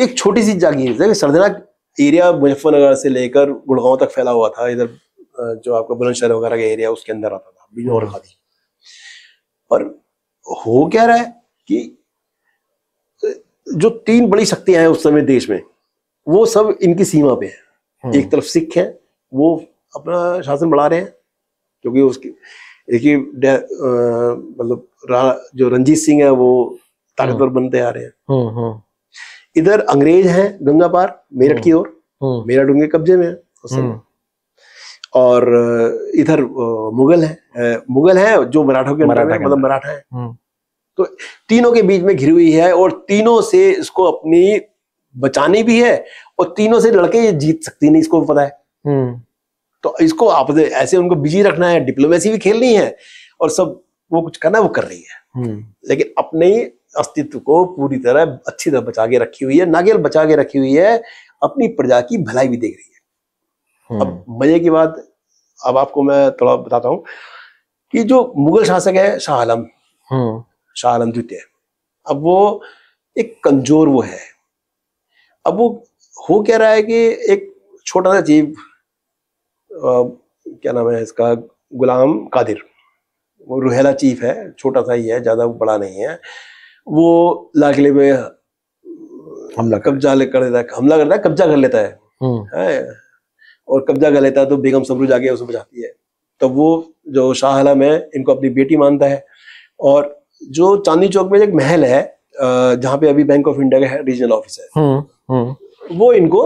एक छोटी सी जागीर सरधना एरिया मुजफ्फरनगर से लेकर गुड़गांव तक फैला हुआ था इधर जो आपका बुलंदशहर वगैरह का एरिया उसके अंदर आता था बिजनौर खादी और हाँ। हो क्या रहा है कि जो तीन बड़ी शक्तियां हैं उस समय देश में वो सब इनकी सीमा पे है हम्म। एक तरफ सिख है वो अपना शासन बढ़ा रहे हैं क्योंकि उसकी एक ही मतलब जो रंजीत सिंह है वो ताकतवर हम्म। बनते आ रहे हैं हम्म, इधर अंग्रेज हैं गंगा पार मेरठ की ओर मेरठ उनके कब्जे में है और इधर मुगल है मुगल है जो मराठों के है मतलब मराठा है हम्म। तो तीनों के बीच में घिरी हुई है और तीनों से इसको अपनी बचानी भी है और तीनों से लड़के ये जीत सकती नहीं इसको पता है हम्म। तो इसको आप ऐसे उनको बिजी रखना है डिप्लोमेसी भी खेलनी है और सब वो कुछ करना वो कर रही है हम्म। लेकिन अपने अस्तित्व को पूरी तरह अच्छी तरह बचा के रखी हुई है नागेल बचा के रखी हुई है अपनी प्रजा की भलाई भी देख रही है अब हम्म। मजे की बात अब आपको मैं थोड़ा बताता हूँ कि जो मुगल शासक है शाह आलम हम्म। शाह आलम द्वितीय अब वो एक कमजोर वो है अब वो हो कह रहा है कि एक छोटा सा जीव क्या नाम है इसका गुलाम कादिर वो रुहेला चीफ है छोटा सा ही है ज़्यादा बड़ा नहीं है वो लाल किले पे हमला कब्जा कर देता है हमला करता है कब्जा कर लेता है, हम्म। है और कब्जा कर लेता है तो बेगम समरू जाके उसे बचाती है तो वो जो शाह आलम है इनको अपनी बेटी मानता है और जो चांदनी चौक में एक महल है जहाँ पे अभी बैंक ऑफ इंडिया का रीजनल ऑफिस है हम्म, हम्म। वो इनको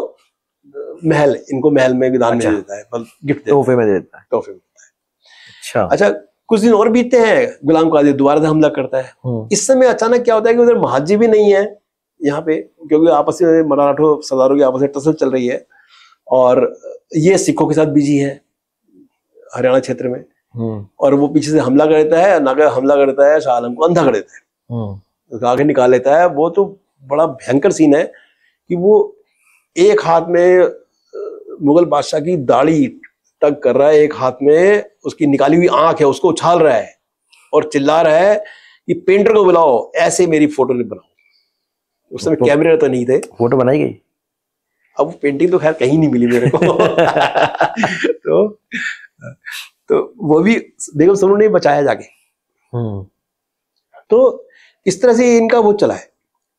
महल इनको महल में विधान अच्छा, में देता है गिफ्ट मतलब तोहफे में देता है तोहफे में देता है अच्छा अच्छा कुछ दिन और बीतते हैं गुलाम कादिर दोबारा से हमला करता है हम्म। इस समय अचानक क्या होता है कि उधर महाजी भी नहीं है यहाँ पे क्योंकि आपस में मराठो सरदारों की आपस में टसल चल रही है और ये सिखों के साथ बिजी है हरियाणा क्षेत्र में हम्म। और वो पीछे से हमला कर देता है नागर हमला कर देता है शाह आलम को अंधा कर देता है हम्म। तो आगे निकाल लेता है वो तो बड़ा भयंकर सीन है कि वो एक हाथ में मुगल बादशाह की दाढ़ी तक कर रहा है एक हाथ में उसकी निकाली हुई आंख है उसको उछाल रहा है और चिल्ला रहा है कि पेंटर को बुलाओ ऐसे मेरी फोटो बनाओ उस समय कैमरे तो नहीं थे फोटो बनाई गई अब वो पेंटिंग तो खैर कहीं नहीं मिली मेरे को <laughs> तो तो वो भी बेगम सोनू ने बचाया जाके हम्म। तो इस तरह से इनका वो चला है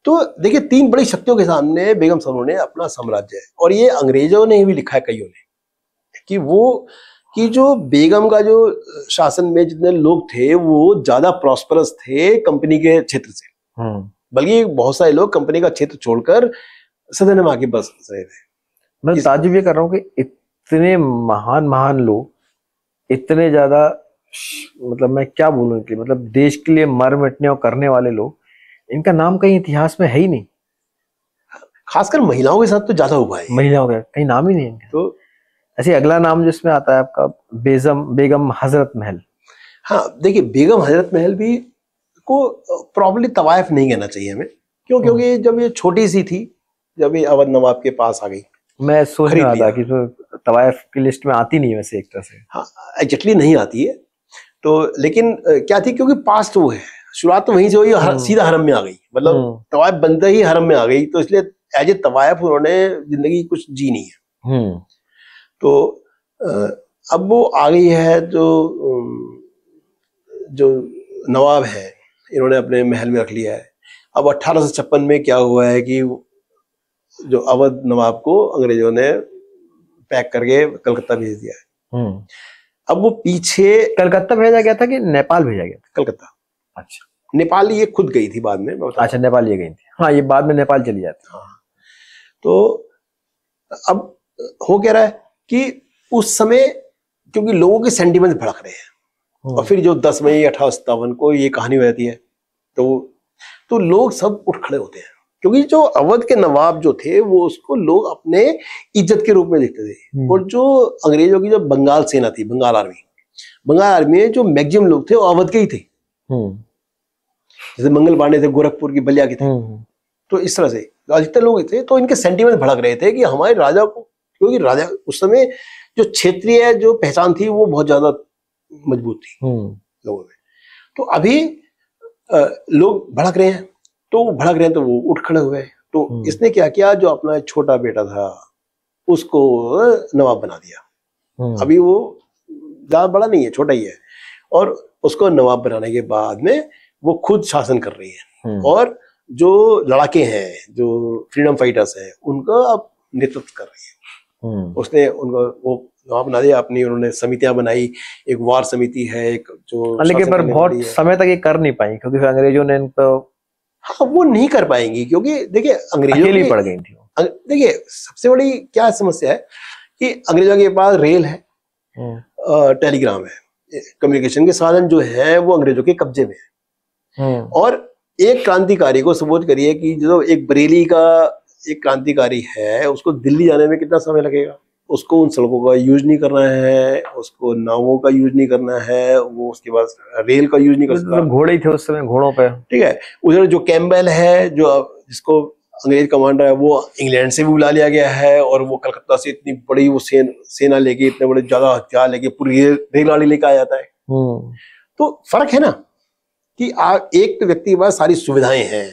तो देखिए तीन बड़ी शक्तियों के सामने बेगम सोनू ने अपना साम्राज्य है और ये अंग्रेजों ने भी लिखा है कईयों ने कि वो कि जो बेगम का जो शासन में जितने लोग थे वो ज्यादा प्रॉस्परस थे कंपनी के क्षेत्र से हम्म। बल्कि बहुत सारे लोग कंपनी का क्षेत्र छोड़कर सदन में आके बस रहे थे मैं ताजुब ये कर रहा हूँ कि इतने महान महान लोग इतने ज्यादा मतलब मैं क्या बोलूँ इनके मतलब देश के लिए मर मिटने और करने वाले लोग इनका नाम कहीं इतिहास में है ही नहीं खासकर महिलाओं के साथ तो ज्यादा हुआ है महिलाओं का कहीं नाम ही नहीं है तो ऐसे अगला नाम जिसमें आता है आपका बेजम बेगम हजरत महल हाँ देखिए बेगम हजरत महल भी को प्रॉपरली तवायफ नहीं कहना चाहिए हमें क्यों हाँ। क्योंकि जब ये छोटी सी थी जब ये अवध नवाब के पास आ गई मैं सोच रहा था कि तो तवायफ की लिस्ट में आती नहीं वैसे एक तरह से हाँ एग्जैक्टली नहीं आती है तो लेकिन क्या थी क्योंकि पास तो वो है शुरुआत तो वहीं से हुई हर, हम्म। सीधा हरम में आ गई मतलब हम्म। तवायफ बनते ही हरम में आ गई तो इसलिए एज ए तवायफ उन्होंने जिंदगी कुछ जी नहीं है हम्म। तो अब वो आ गई है जो जो नवाब है इन्होंने अपने महल में रख लिया है अब अट्ठारह में क्या हुआ है कि जो अवध नवाब को अंग्रेजों ने पैक करके कलकत्ता भेज दिया है हम्म। अब वो पीछे कलकत्ता भेजा गया था कि नेपाल भेजा गया था कलकत्ता अच्छा नेपाल ये खुद गई थी बाद में अच्छा नेपाल ये गई थी हाँ ये बाद में नेपाल चली जाती हाँ तो अब हो कह रहा है कि उस समय क्योंकि लोगों के सेंटिमेंट भड़क रहे हैं हम्म। और फिर जो दस मई अठारह सत्तावन को ये कहानी हो जाती है तो तो लोग सब उठ खड़े होते हैं क्योंकि जो अवध के नवाब जो थे वो उसको लोग अपने इज्जत के रूप में देखते थे हम्म। और जो अंग्रेजों की जो बंगाल सेना थी बंगाल आर्मी बंगाल आर्मी में जो मैक्सिमम लोग थे वो अवध के ही थे हम्म। जैसे मंगल पांडे थे गोरखपुर की बलिया के थे हम्म। तो इस तरह से अधिकतर लोग थे तो इनके सेंटिमेंट भड़क रहे थे कि हमारे राजा को क्योंकि राजा उस समय जो क्षेत्रीय जो पहचान थी वो बहुत ज्यादा मजबूत थी लोगों में तो अभी लोग भड़क रहे हैं तो वो भड़क रहे तो वो उठ खड़े हुए तो हम्म। इसने क्या किया जो अपना छोटा बेटा था उसको नवाब बना दिया हम्म। अभी वो ज्यादा बड़ा नहीं है छोटा ही है और उसको नवाब बनाने के बाद में वो खुद शासन कर रही है हम्म। और जो लड़ाके हैं जो फ्रीडम फाइटर्स हैं उनका अब नेतृत्व कर रही है उसने उनको वो नवाब दिया अपनी उन्होंने समितियां बनाई एक वार समिति है एक जो हाँ, लेकिन पर बहुत समय तक ये कर नहीं पाई क्योंकि अंग्रेजों ने इनको हाँ वो नहीं कर पाएंगी क्योंकि देखिए अंग्रेजों पड़ गई थी देखिए सबसे बड़ी क्या समस्या है कि अंग्रेजों के पास रेल है हम्म। टेलीग्राम है कम्युनिकेशन के साधन जो है वो अंग्रेजों के कब्जे में है हम्म। और एक क्रांतिकारी को सपोज करिए कि जो एक बरेली का एक क्रांतिकारी है उसको दिल्ली जाने में कितना समय लगेगा उसको उन सड़कों का यूज नहीं करना है उसको नावों का यूज नहीं करना है वो उसके बाद रेल का यूज नहीं कर सकता मतलब घोड़े ही थे उस समय घोड़ों पे ठीक है उधर जो कैम्बेल है जो जिसको अंग्रेज कमांडर है वो इंग्लैंड से भी बुला लिया गया है और वो कलकत्ता से इतनी बड़ी वो सेन, सेना लेके इतने बड़े ज्यादा हथियार लेके पूरी रेलगाड़ी लेके आ जाता है हम्म। तो फर्क है ना कि एक तो व्यक्ति के पास सारी सुविधाएं हैं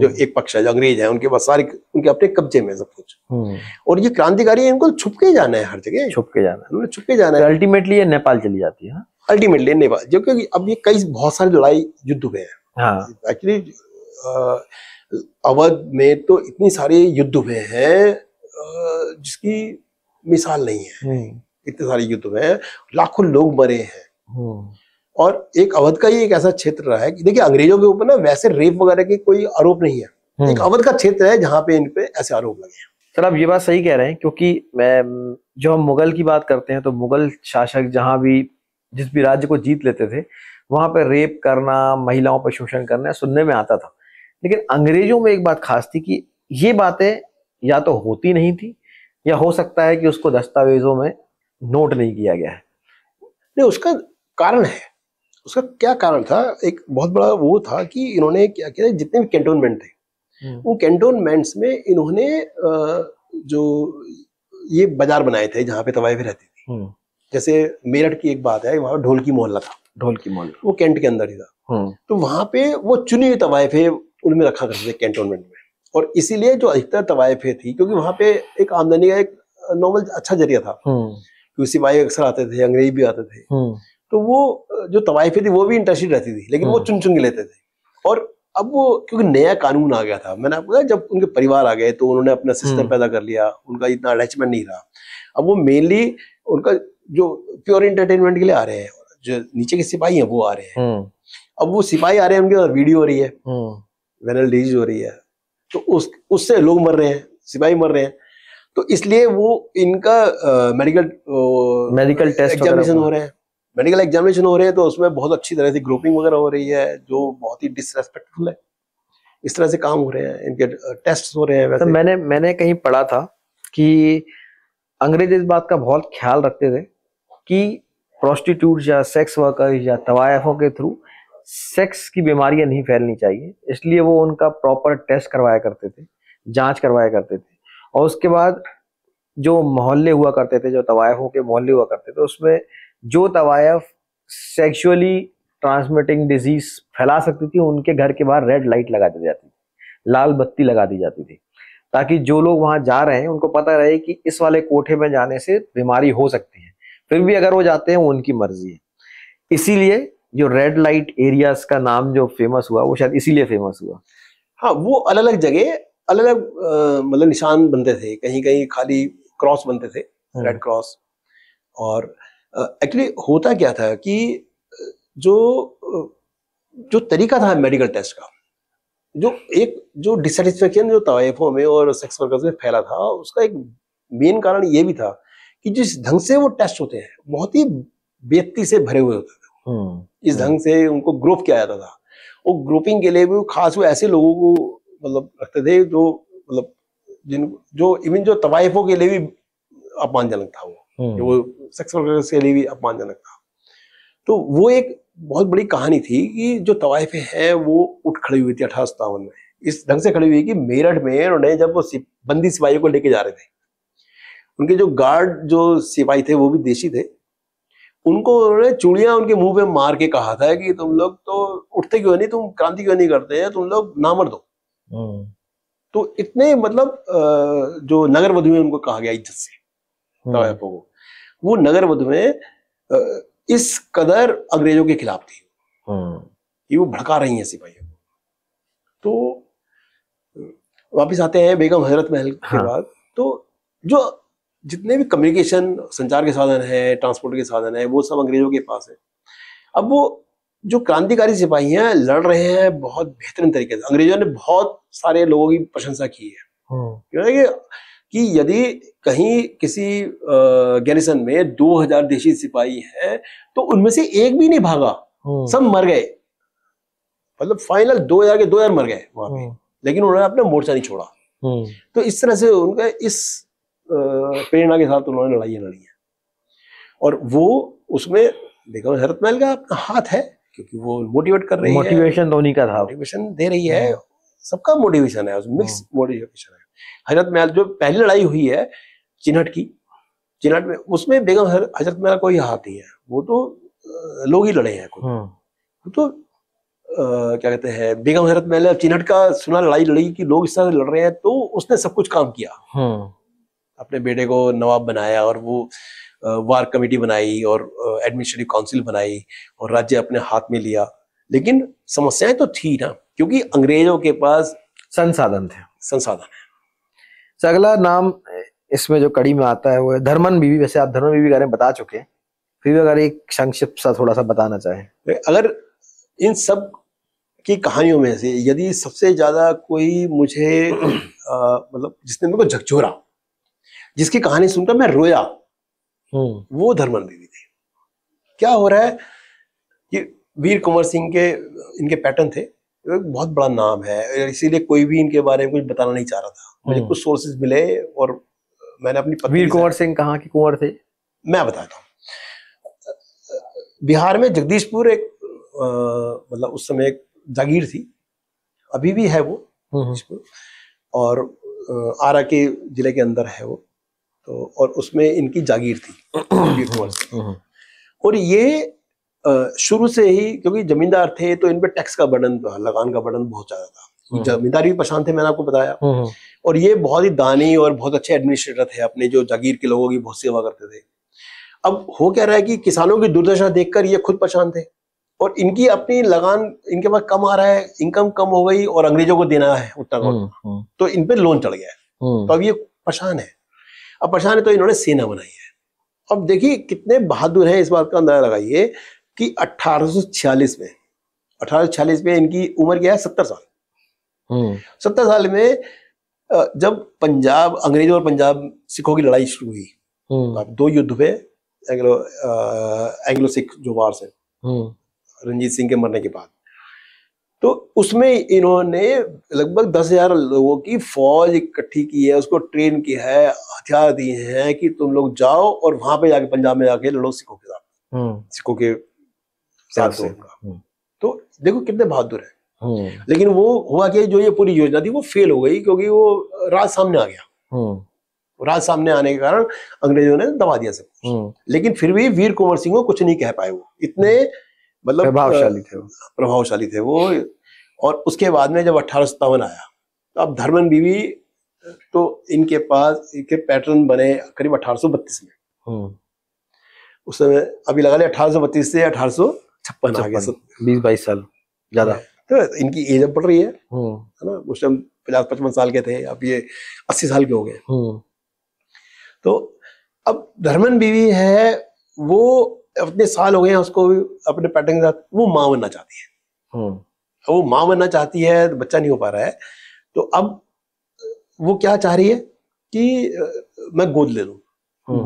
जो एक पक्ष है जो अंग्रेज है उनके पास सारे उनके अपने कब्जे में सब कुछ हम्म। और ये क्रांतिकारी इनको छुप के जाना है हर जगह छुप के जाना है छुप के जाना तो है अल्टीमेटली ये नेपाल चली जाती है अल्टीमेटली हाँ? नेपाल जो क्योंकि अब ये कई बहुत सारे लड़ाई युद्ध हुए हैं एक्चुअली हाँ। अवध में तो इतनी सारे युद्ध हुए हैं जिसकी मिसाल नहीं है हम्म। इतने सारे युद्ध हुए हैं लाखों लोग मरे हैं हम्म। और एक अवध का ही एक ऐसा क्षेत्र रहा है कि देखिए अंग्रेजों के ऊपर ना वैसे रेप वगैरह के कोई आरोप नहीं है हम्म। एक अवध का क्षेत्र है जहाँ पे इन पे ऐसे आरोप लगे हैं सर आप ये बात सही कह रहे हैं क्योंकि मैं जो हम मुगल की बात करते हैं तो मुगल शासक जहाँ भी जिस भी राज्य को जीत लेते थे वहां पर रेप करना महिलाओं पर शोषण करना सुनने में आता था लेकिन अंग्रेजों में एक बात खास थी कि ये बातें या तो होती नहीं थी या हो सकता है कि उसको दस्तावेजों में नोट नहीं किया गया है नहीं उसका कारण है उसका क्या कारण था एक बहुत बड़ा वो था कि इन्होंने क्या किया जितने भी कैंटोनमेंट थे हम्म। उन कैंटोनमेंट्स में इन्होंने जो ये बाजार बनाए थे जहाँ पे भी रहती थी हम्म। जैसे मेरठ की एक बात है वहाँ ढोलकी मोहल्ला था ढोलकी मोहल्ला वो कैंट के अंदर ही था हम्म। तो वहाँ पे वो चुनी हुई तवाइफे उनमें रखा करते थे कैंटोनमेंट में और इसीलिए जो अधिकतर तवाइफे थी क्योंकि वहाँ पे एक आमदनी का एक नॉर्मल अच्छा जरिया था क्योंकि सिपाही अक्सर आते थे अंग्रेज भी आते थे तो वो जो तवाइफे थी वो भी इंटरेस्टेड रहती थी लेकिन वो हम्म। चुन चुन के लेते थे और अब वो क्योंकि नया कानून आ गया था मैंने आपको जब उनके परिवार आ गए तो उन्होंने अपना सिस्टम हम्म। पैदा कर लिया उनका इतना अटैचमेंट नहीं रहा अब वो मेनली उनका जो प्योर इंटरटेनमेंट के लिए आ रहे हैं जो नीचे के सिपाही हैं वो आ रहे हैं हम्म। अब वो सिपाही आ रहे हैं उनके पास वीडियो हो रही है वेनल डिजीज हो रही है तो उस उससे लोग मर रहे हैं सिपाही मर रहे हैं तो इसलिए वो इनका मेडिकल मेडिकल टेस्ट एग्जामिनेशन हो रहे हैं मेडिकल एग्जामिनेशन हो रहे हैं तो उसमें बहुत अच्छी तरह से ग्रुपिंग वगैरह हो रही है जो बहुत ही डिसरेस्पेक्टफुल है इस तरह से काम हो रहे हैं इनके टेस्ट हो रहे हैं तो वैसे। तो मैंने मैंने कहीं पढ़ा था कि अंग्रेज इस बात का बहुत ख्याल रखते थे कि प्रोस्टिट्यूट या सेक्स वर्कर या तवायफों के थ्रू सेक्स की बीमारियां नहीं फैलनी चाहिए इसलिए वो उनका प्रॉपर टेस्ट करवाया करते थे जांच करवाया करते थे और उसके बाद जो मोहल्ले हुआ करते थे जो तवायफों के मोहल्ले हुआ करते थे उसमें जो तवायफ सेक्सुअली ट्रांसमिटिंग डिजीज फैला सकती थी उनके घर के बाहर रेड लाइट लगा दी जाती थी लाल बत्ती लगा दी जाती थी ताकि जो लोग वहां जा रहे हैं उनको पता रहे कि इस वाले कोठे में जाने से बीमारी हो सकती है फिर भी अगर वो जाते हैं वो उनकी मर्जी है इसीलिए जो रेड लाइट एरियाज का नाम जो फेमस हुआ वो शायद इसीलिए फेमस हुआ हाँ वो अलग अलग जगह अलग अलग मतलब निशान बनते थे कहीं कहीं खाली क्रॉस बनते थे रेड क्रॉस हम्म। और एक्चुअली होता क्या था कि जो जो तरीका था मेडिकल टेस्ट का जो एक जो डिसटिस्फेक्शन जो तवाइफों में और सेक्स वर्कर्स में फैला था उसका एक मेन कारण ये भी था कि जिस ढंग से वो टेस्ट होते हैं बहुत ही व्यक्ति से भरे हुए होते थे हम्म, इस ढंग से उनको ग्रुप किया जाता था वो ग्रुपिंग के लिए भी खास वो ऐसे लोगों को मतलब रखते थे जो मतलब जिन जो इवन जो तवाइफों के लिए भी अपमानजनक था वो हम्म। वो सेक्सुअल के लिए भी अपमानजनक था तो वो एक बहुत बड़ी कहानी थी कि जो तवाइफे हैं वो उठ खड़ी हुई थी अठारह सत्तावन में इस ढंग से खड़ी हुई कि मेरठ में उन्होंने जब वो बंदी सिपाहियों को लेके जा रहे थे उनके जो गार्ड जो सिपाही थे वो भी देशी थे उनको उन्होंने चूड़ियां उनके मुंह पे मार के कहा था कि तुम लोग तो उठते क्यों नहीं तुम क्रांति क्यों नहीं करते हैं तुम लोग मर दो हम्म। तो इतने मतलब जो नगर वधु उनको कहा गया इज्जत से नवायापों हाँ। को वो नगर वध में इस कदर अंग्रेजों के खिलाफ थी हाँ। कि वो भड़का रही है सिपाहियों को तो वापिस आते हैं बेगम हजरत महल के हाँ। बाद तो जो जितने भी कम्युनिकेशन संचार के साधन है ट्रांसपोर्ट के साधन है वो सब अंग्रेजों के पास है अब वो जो क्रांतिकारी सिपाही हैं लड़ रहे हैं बहुत बेहतरीन तरीके से अंग्रेजों ने बहुत सारे लोगों की प्रशंसा की है हाँ। क्योंकि कि यदि कहीं किसी गैरिसन में 2000 देशी सिपाही हैं तो उनमें से एक भी नहीं भागा हम्म। सब मर गए मतलब फाइनल 2000 के 2000 मर गए वहां पे हम्म। लेकिन उन्होंने अपना मोर्चा नहीं छोड़ा हम्म। तो इस तरह से उनका इस प्रेरणा के साथ उन्होंने लड़ाई लड़ी है और वो उसमें देखो हरत महल का अपना हाथ है क्योंकि वो मोटिवेट कर रही मोटिवेशन है मोटिवेशन धोनी का था मोटिवेशन दे रही है सबका मोटिवेशन है मिक्स मोटिवेशन हाँ। है हजरत महल जो पहली लड़ाई हुई है चिन्हट की चिन्हट में उसमें बेगम हजरत महल कोई हाथ नहीं है वो तो लोग ही लड़े हैं हाँ। वो तो आ, क्या कहते हैं बेगम हजरत महल चिन्हट का सुना लड़ाई लड़ी कि लोग इस तरह लड़ रहे हैं तो उसने सब कुछ काम किया हाँ। अपने बेटे को नवाब बनाया और वो वार कमेटी बनाई और एडमिनिस्ट्रेटिव काउंसिल बनाई और राज्य अपने हाथ में लिया लेकिन समस्याएं तो थी ना क्योंकि अंग्रेजों के पास संसाधन थे संसाधन है अगला नाम इसमें जो कड़ी में आता है वो है धर्मन बीवी वैसे आप धर्मन बीवी बारे में बता चुके हैं फिर भी अगर एक संक्षिप्त सा थोड़ा सा बताना चाहे तो अगर इन सब की कहानियों में से यदि सबसे ज्यादा कोई मुझे मतलब जिसने मेरे को झकझोरा जिसकी कहानी सुनकर मैं रोया हम्म। वो धर्मन बीवी थी क्या हो रहा है कि वीर कुंवर सिंह के इनके पैटर्न थे बहुत बड़ा नाम है इसीलिए कोई भी इनके बारे में कुछ बताना नहीं चाह रहा था मुझे हम्म। कुछ सोर्सेज मिले और मैंने अपनी वीर कुंवर सिंह कहाँ के कुंवर थे मैं बताता हूँ बिहार में जगदीशपुर एक मतलब उस समय एक जागीर थी अभी भी है वो हम्म, हम्म। जगदीशपुर और आरा के जिले के अंदर है वो तो और उसमें इनकी जागीर थी वीर कुंवर सिंह और ये शुरू से ही क्योंकि जमींदार थे तो इन पे टैक्स का बर्डन लगान का बर्डन बहुत ज्यादा था हम्म। जमींदारी भी परेशान थे मैंने आपको बताया हम्म, हम्म। और ये बहुत ही दानी और बहुत अच्छे एडमिनिस्ट्रेटर थे अपने जो जागीर के लोगों की बहुत सेवा करते थे अब हो क्या रहा है कि किसानों की दुर्दशा देखकर ये खुद परेशान थे और इनकी अपनी लगान इनके पास कम आ रहा है इनकम कम हो गई और अंग्रेजों को देना है उत्तर को तो इन पे लोन चढ़ गया है तो अब ये परेशान है अब परेशान है तो इन्होंने सेना बनाई है अब देखिए कितने बहादुर हैं इस बात का अंदाजा लगाइए कि 1846 में 1846 में इनकी उम्र क्या है सत्तर साल हम्म। सत्तर साल में जब पंजाब अंग्रेजों और पंजाब सिखों की लड़ाई शुरू हुई हम्म। तो दो युद्ध हुए एंग्लो एंग्लो सिख जो वार से हम्म। रंजीत सिंह के मरने के बाद तो उसमें इन्होंने लगभग दस हजार लोगों की फौज इकट्ठी की है उसको ट्रेन किया है हथियार दिए हैं कि तुम लोग जाओ और वहां पे जाके पंजाब में जाके लड़ो सिखों के साथ सिखों के सात से हम्म। तो देखो कितने बहादुर है हम्म। लेकिन वो हुआ कि जो ये पूरी योजना थी वो फेल हो गई क्योंकि वो राज सामने आ गया हम्म। राज सामने आने के कारण अंग्रेजों ने दबा दिया सब लेकिन फिर भी वीर कुंवर सिंह को कुछ नहीं कह पाए वो इतने मतलब प्रभावशाली थे प्रभावशाली थे वो और उसके बाद में जब अठारह सत्तावन आया तो अब धर्मन बीवी तो इनके पास इनके पैटर्न बने करीब अठारह में उस समय अभी लगा लें अठारह से अठारह छप्पन बीस बाईस साल ज्यादा हाँ। तो इनकी एज अब बढ़ रही है हम्म। है ना उस टाइम पचास पचपन साल के थे अब ये अस्सी साल के हो गए हम्म। तो अब धर्मन बीवी है वो अपने साल हो गए हैं उसको अपने पैटर्न के साथ वो माँ बनना चाहती है हम्म। वो माँ बनना चाहती है तो बच्चा नहीं हो पा रहा है तो अब वो क्या चाह रही है कि मैं गोद ले लू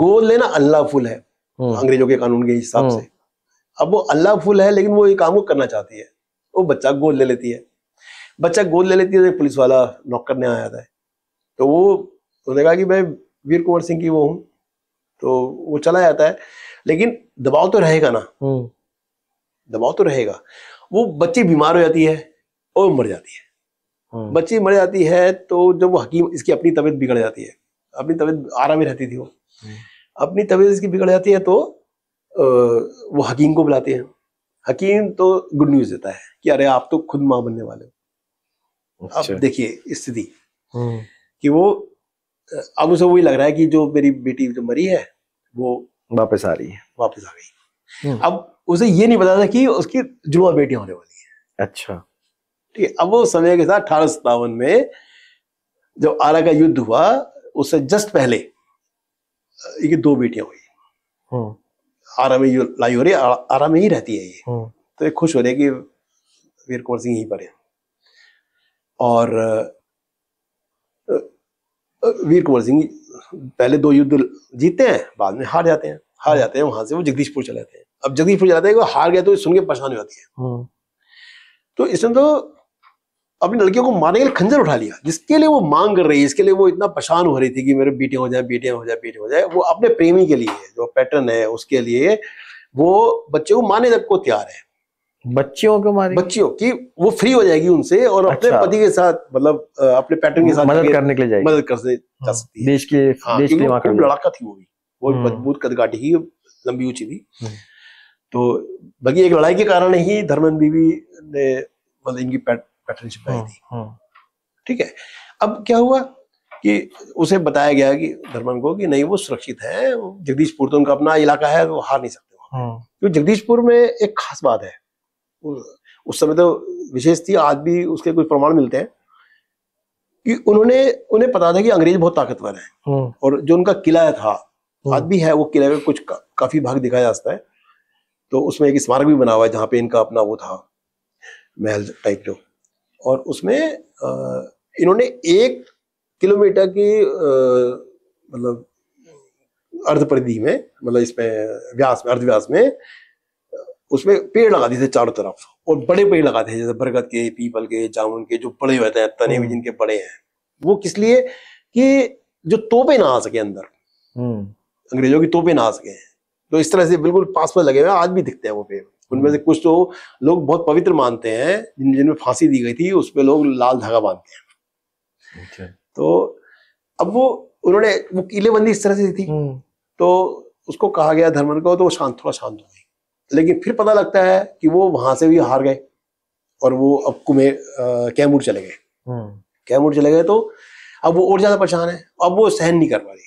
गोद लेना अल्लाह फुल है अंग्रेजों के कानून के हिसाब से अब वो अल्लाह फुल है लेकिन वो ये काम को करना चाहती है वो बच्चा गोद ले लेती है बच्चा गोद ले लेती है तो पुलिस वाला नौकर ने आया था तो वो उन्होंने कहा कि मैं वीर कुंवर सिंह की वो हूँ तो वो चला जाता है लेकिन दबाव तो रहेगा ना हम्म। दबाव तो रहेगा वो बच्ची बीमार हो जाती है और मर जाती है हाँ। बच्ची मर जाती है तो जब वो हकीम इसकी अपनी तबीयत बिगड़ जाती है अपनी तबीयत आराम ही रहती थी वो हम्म। अपनी तबीयत इसकी बिगड़ जाती है तो वो हकीम को बुलाते हैं हकीम तो गुड न्यूज देता है कि अरे आप तो खुद माँ बनने वाले हो अब अच्छा। देखिए स्थिति हम्म। कि वो अब उसे वही लग रहा है कि जो मेरी बेटी जो मरी है वो वापस आ रही है वापस आ गई हम्म। अब उसे ये नहीं पता था कि उसकी जुड़वा बेटियां होने वाली है अच्छा ठीक है अब वो समय के साथ अठारह सत्तावन में जब आरा का युद्ध हुआ उससे जस्ट पहले ये दो बेटियां हुई हम्म। आरामी जो लाई हो रही है आराम ही रहती है ये हम्म। तो ये खुश हो रही है कि वीर कुंवर सिंह यहीं पर है और वीर कुंवर सिंह पहले दो युद्ध जीतते हैं बाद में हार जाते हैं हार हम्म। जाते हैं वहां से वो जगदीशपुर चले जाते हैं अब जगदीशपुर जाते हैं हार गया तो सुन के परेशान हो जाती है हम्म। तो इसमें तो अपनी लड़कियों को मारने के लिए खंजर उठा लिया जिसके लिए वो मांग कर रही है इसके लिए वो इतना परेशान हो रही थी कि मेरे बेटे हो जाए बेटियां हो जाए बेटे हो जाए वो अपने प्रेमी के लिए जो पैटर्न है उसके लिए वो बच्चे को मारने तक को तैयार है बच्चियों को मारे बच्चियों की वो फ्री हो जाएगी उनसे और अच्छा। अपने पति के साथ मतलब अपने पैटर्न के साथ मदद करने के लिए जाएगी मदद कर हाँ। सकती है देश के हाँ, देश के लिए लड़का थी वो भी वो हम्म। मजबूत कदकाठी ही लंबी ऊंची थी हम्म। तो बाकी एक लड़ाई के कारण ही धर्मन बीवी ने मतलब इनकी पैटर्न छिपाई थी ठीक है अब क्या हुआ कि उसे बताया गया कि धर्मन को कि नहीं वो सुरक्षित है जगदीशपुर तो उनका अपना इलाका है वो हार नहीं सकते हाँ। क्योंकि जगदीशपुर में एक खास बात है उस समय तो विशेष थी आज भी उसके कुछ प्रमाण मिलते हैं कि उन्होंने उन्हें पता था कि अंग्रेज बहुत ताकतवर है हाँ। और जो उनका किला था हाँ। आज भी है वो किले में कुछ का, काफी भाग दिखाया जाता है तो उसमें एक स्मारक भी बना हुआ है जहां पे इनका अपना वो था महल टाइप जो और उसमें इन्होंने एक किलोमीटर की मतलब अर्धपरिधि में मतलब इसमें व्यास में अर्धव्यास में उसमें पेड़ लगा दिए थे चारों तरफ और बड़े पेड़ लगा दिए जैसे बरगद के पीपल के जामुन के जो बड़े होते हैं तने भी हम्म। जिनके बड़े हैं वो किस लिए कि जो तोपे ना आ सके अंदर हम्म। अंग्रेजों की तोपे ना आ सके तो इस तरह से बिल्कुल पास पर लगे हुए आज भी दिखते हैं वो पेड़ उनमें से कुछ तो लोग बहुत पवित्र मानते हैं जिन जिनमें फांसी दी गई थी उस पर लोग लाल धागा बांधते हैं अच्छा। तो अब वो उन्होंने वो किलेबंदी इस तरह से थी हम्म। तो उसको कहा गया धर्मन को तो वो शांत थोड़ा शांत हो गई लेकिन फिर पता लगता है कि वो वहां से भी हार गए और वो अब कुमे कैमूर चले गए हम्म। कैमूर चले गए तो अब वो और ज्यादा परेशान है अब वो सहन नहीं कर पा रही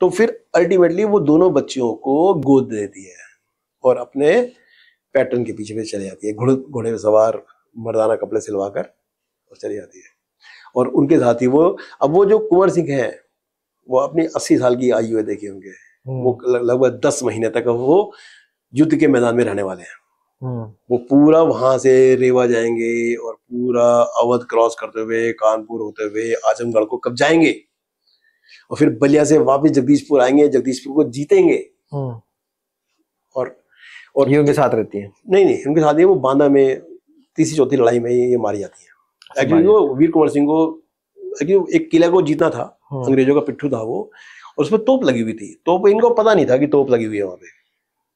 तो फिर अल्टीमेटली वो दोनों बच्चियों को गोद देती है और अपने पैटर्न के पीछे पीछे चली जाती है घुड़ घोड़े में सवार मर्दाना कपड़े सिलवा कर और चली जाती है और उनके साथ ही वो अब वो जो कुंवर सिंह हैं वो अपनी अस्सी साल की आयु है देखे होंगे हम्म। वो लगभग दस महीने तक वो युद्ध के मैदान में रहने वाले हैं हम्म। वो पूरा वहां से रेवा जाएंगे और पूरा अवध क्रॉस करते हुए कानपुर होते हुए आजमगढ़ को कब जाएंगे और फिर बलिया से वापस जगदीशपुर आएंगे जगदीशपुर को जीतेंगे हम्म। और और ये उनके साथ रहती है नहीं नहीं उनके साथ ही वो बांदा में तीसरी चौथी लड़ाई में ये मारी जाती है एक्चुअली वो वीर कुंवर सिंह को एक्चुअली एक किला को जीतना था हाँ। अंग्रेजों का पिट्ठू था वो और उसमें तोप लगी हुई थी तोप इनको पता नहीं था कि तोप लगी हुई है वहाँ पे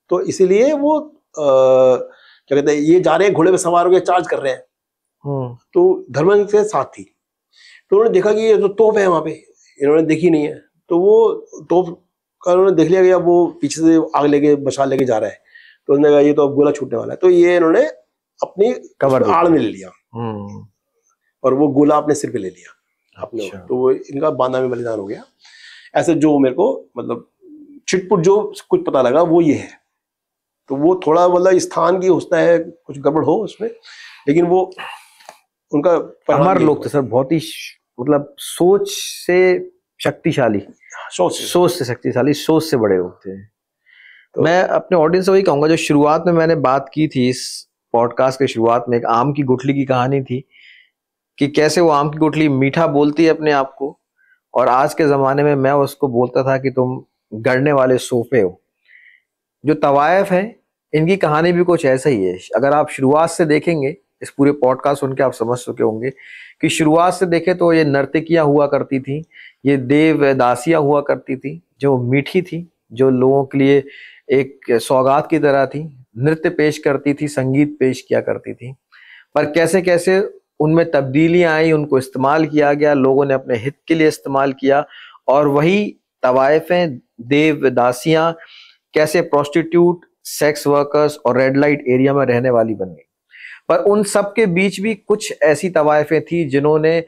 तो इसीलिए वो क्या कहते हैं ये जा रहे हैं घोड़े पे सवार होकर चार्ज कर रहे हैं हाँ। तो धर्मेंद्र से साथ थी तो उन्होंने देखा कि ये जो तोप है वहाँ पे इन्होंने देखी नहीं है तो वो तोप का उन्होंने देख लिया गया वो पीछे से आग लेके बचा लेके जा रहा है तो उसने कहा ये तो अब गोला छूटने वाला है तो ये इन्होंने अपनी कवर आड़ में ले लिया हम्म। और वो गोला अपने सिर पे ले लिया अपने अच्छा। तो वो इनका बांधा में बलिदान हो गया ऐसे जो मेरे को मतलब छिटपुट जो कुछ पता लगा वो ये है तो वो थोड़ा मतलब स्थान की होता है कुछ गड़बड़ हो उसमें लेकिन वो उनका हमारे लोग थे तो सर बहुत ही मतलब सोच से शक्तिशाली हाँ, सोच सोच से शक्तिशाली सोच से बड़े होते हैं तो- मैं अपने ऑडियंस से वही कहूंगा जो शुरुआत में मैंने बात की थी इस पॉडकास्ट के शुरुआत में एक आम की गुठली की कहानी थी कि कैसे वो आम की गुठली मीठा बोलती है अपने आप को और आज के ज़माने में मैं उसको बोलता था कि तुम गड़ने वाले सोफे हो जो तवायफ है इनकी कहानी भी कुछ ऐसा ही है अगर आप शुरुआत से देखेंगे इस पूरे पॉडकास्ट सुन के आप समझ चुके होंगे कि शुरुआत से देखें तो ये नर्तकियाँ हुआ करती थी ये देव दासियाँ हुआ करती थी जो मीठी थी जो लोगों के लिए एक सौगात की तरह थी नृत्य पेश करती थी संगीत पेश किया करती थी पर कैसे कैसे उनमें तब्दीलियां आई उनको इस्तेमाल किया गया लोगों ने अपने हित के लिए इस्तेमाल किया और वही तवायफें देव दासियां कैसे प्रोस्टिट्यूट सेक्स वर्कर्स और रेड लाइट एरिया में रहने वाली बन गई पर उन सब के बीच भी कुछ ऐसी तवायफें थी जिन्होंने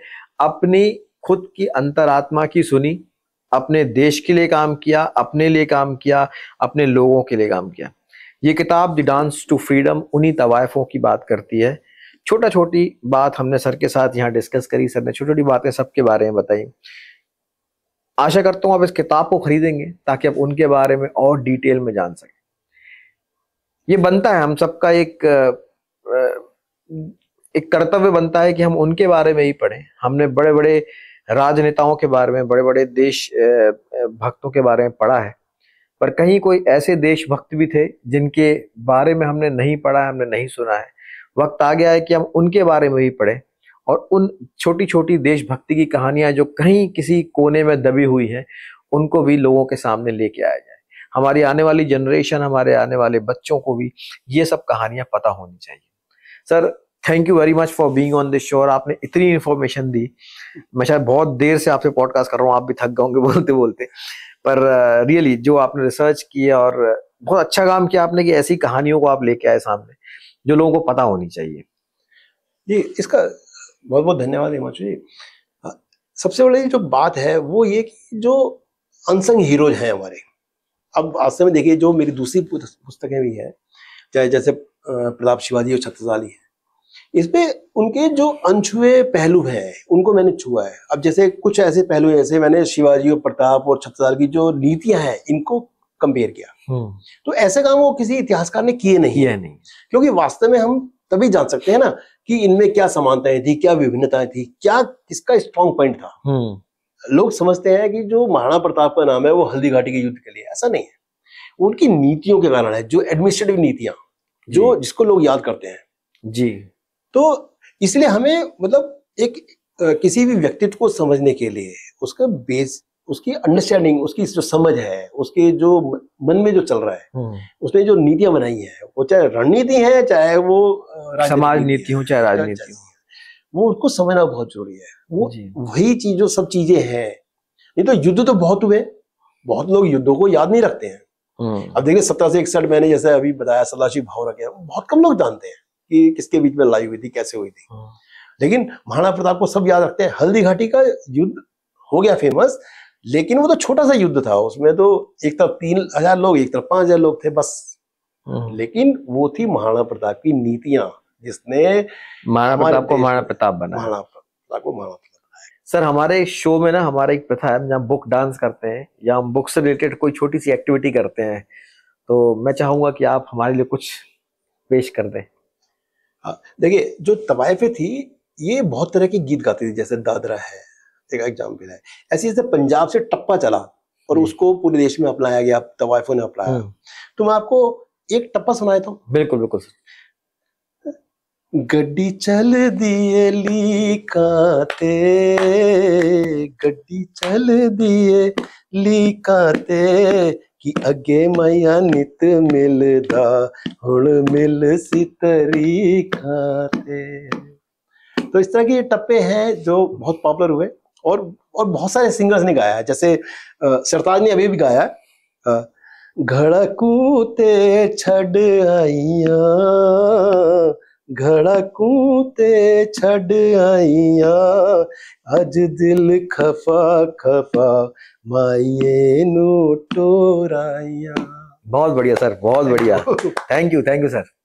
अपनी खुद की अंतरात्मा की सुनी अपने देश के लिए काम किया अपने लिए काम किया अपने लोगों के लिए काम किया ये किताब द डांस टू फ्रीडम उन्हीं तवायफों की बात करती है छोटा छोटी बात हमने सर के साथ यहाँ डिस्कस करी सर ने छोटी छोटी बातें सबके बारे में बताई आशा करता हूँ आप इस किताब को खरीदेंगे ताकि आप उनके बारे में और डिटेल में जान सकें ये बनता है हम सबका एक एक कर्तव्य बनता है कि हम उनके बारे में ही पढ़ें हमने बड़े बड़े राजनेताओं के बारे में बड़े बड़े देश भक्तों के बारे में पढ़ा है पर कहीं कोई ऐसे देशभक्त भी थे जिनके बारे में हमने नहीं पढ़ा है हमने नहीं सुना है वक्त आ गया है कि हम उनके बारे में भी पढ़ें और उन छोटी छोटी देशभक्ति की कहानियां जो कहीं किसी कोने में दबी हुई हैं उनको भी लोगों के सामने लेके आया जाए हमारी आने वाली जनरेशन हमारे आने वाले बच्चों को भी ये सब कहानियां पता होनी चाहिए sir thank you very much for being on this show और आपने इतनी इन्फॉर्मेशन दी मैं शायद बहुत देर से आपसे पॉडकास्ट कर रहा हूँ आप भी थक गए होंगे <laughs> बोलते बोलते पर रियली uh, जो आपने रिसर्च किया और uh, बहुत अच्छा काम किया आपने कि ऐसी कहानियों को आप लेके आए सामने जो लोगों को पता होनी चाहिए जी इसका बहुत बहुत धन्यवाद हिमांशु जी सबसे बड़ी जो बात है वो ये कि जो अनसंग हीरोज हैं हमारे अब आज में देखिए जो मेरी दूसरी पुस्तकें भी हैं चाहे जैसे प्रताप शिवाजी और छत्रसाली है इस पे उनके जो अनछुए पहलू हैं उनको मैंने छुआ है अब जैसे कुछ ऐसे पहलू ऐसे मैंने शिवाजी और प्रताप और छत्रसाल की जो नीतियां हैं इनको कंपेयर किया हम्म। तो ऐसे काम वो किसी इतिहासकार ने किए नहीं है नहीं क्योंकि वास्तव में हम तभी जान सकते हैं ना कि इनमें क्या समानताएं थी क्या विभिन्नताएं थी क्या किसका स्ट्रॉन्ग पॉइंट था हम्म। लोग समझते हैं कि जो महाराणा प्रताप का नाम है वो हल्दी घाटी के युद्ध के लिए ऐसा नहीं है उनकी नीतियों के कारण है जो एडमिनिस्ट्रेटिव नीतियां जो जिसको लोग याद करते हैं जी तो इसलिए हमें मतलब एक किसी भी व्यक्तित्व को समझने के लिए उसका बेस उसकी अंडरस्टैंडिंग उसकी जो समझ है उसके जो मन में जो चल रहा है हम्म। उसने जो नीतियां बनाई है वो चाहे रणनीति है चाहे वो समाज नीति हो चाहे राजनीति हो वो उसको समझना बहुत जरूरी है वो वही चीज जो सब चीजें हैं नहीं तो युद्ध तो बहुत हुए बहुत लोग युद्धों को याद नहीं रखते हैं हम्म। अब देखिए सत्रह से इकसठ मैंने जैसे अभी बताया सदाशिव भाव रखे बहुत कम लोग जानते हैं कि किसके बीच में लड़ाई हुई थी कैसे हुई थी हाँ। लेकिन महाराणा प्रताप को सब याद रखते हैं हल्दी घाटी का युद्ध हो गया फेमस लेकिन वो तो छोटा सा युद्ध था उसमें तो एक तरफ तीन हजार लोग एक तरफ पांच हजार लोग थे बस हाँ। लेकिन वो थी महाराणा प्रताप की नीतियां जिसने महाराणा प्रताप को महाराणा प्रताप बना महाराणा प्रताप को महाराणा प्रताप सर हमारे शो में ना हमारा एक प्रथा है जहाँ बुक डांस करते हैं या हम बुक से रिलेटेड कोई छोटी सी एक्टिविटी करते हैं तो मैं चाहूंगा कि आप हमारे लिए कुछ पेश कर दें हाँ, देखिए जो तवायफे थी ये बहुत तरह के गीत गाती थी जैसे दादरा है एक एग्जाम्पल है ऐसे जैसे पंजाब से टप्पा चला और उसको पूरे देश में अपनाया गया तवायफों ने अपनाया हाँ। तो मैं आपको एक टप्पा सुनाया था बिल्कुल बिल्कुल गड्डी चल दिए ली काते गड्डी चल दिए ली काते कि अगे माया नित मिलदा हुण मिल सितरी खाते तो इस तरह के ये टप्पे हैं जो बहुत पॉपुलर हुए और और बहुत सारे सिंगर्स ने गाया है जैसे सरताज ने अभी भी गाया घड़कूते छड़ आइया घड़कूं ते छड़ अज दिल खफा खफा माइए नू टोराइया बहुत बढ़िया सर बहुत बढ़िया thank you thank you sir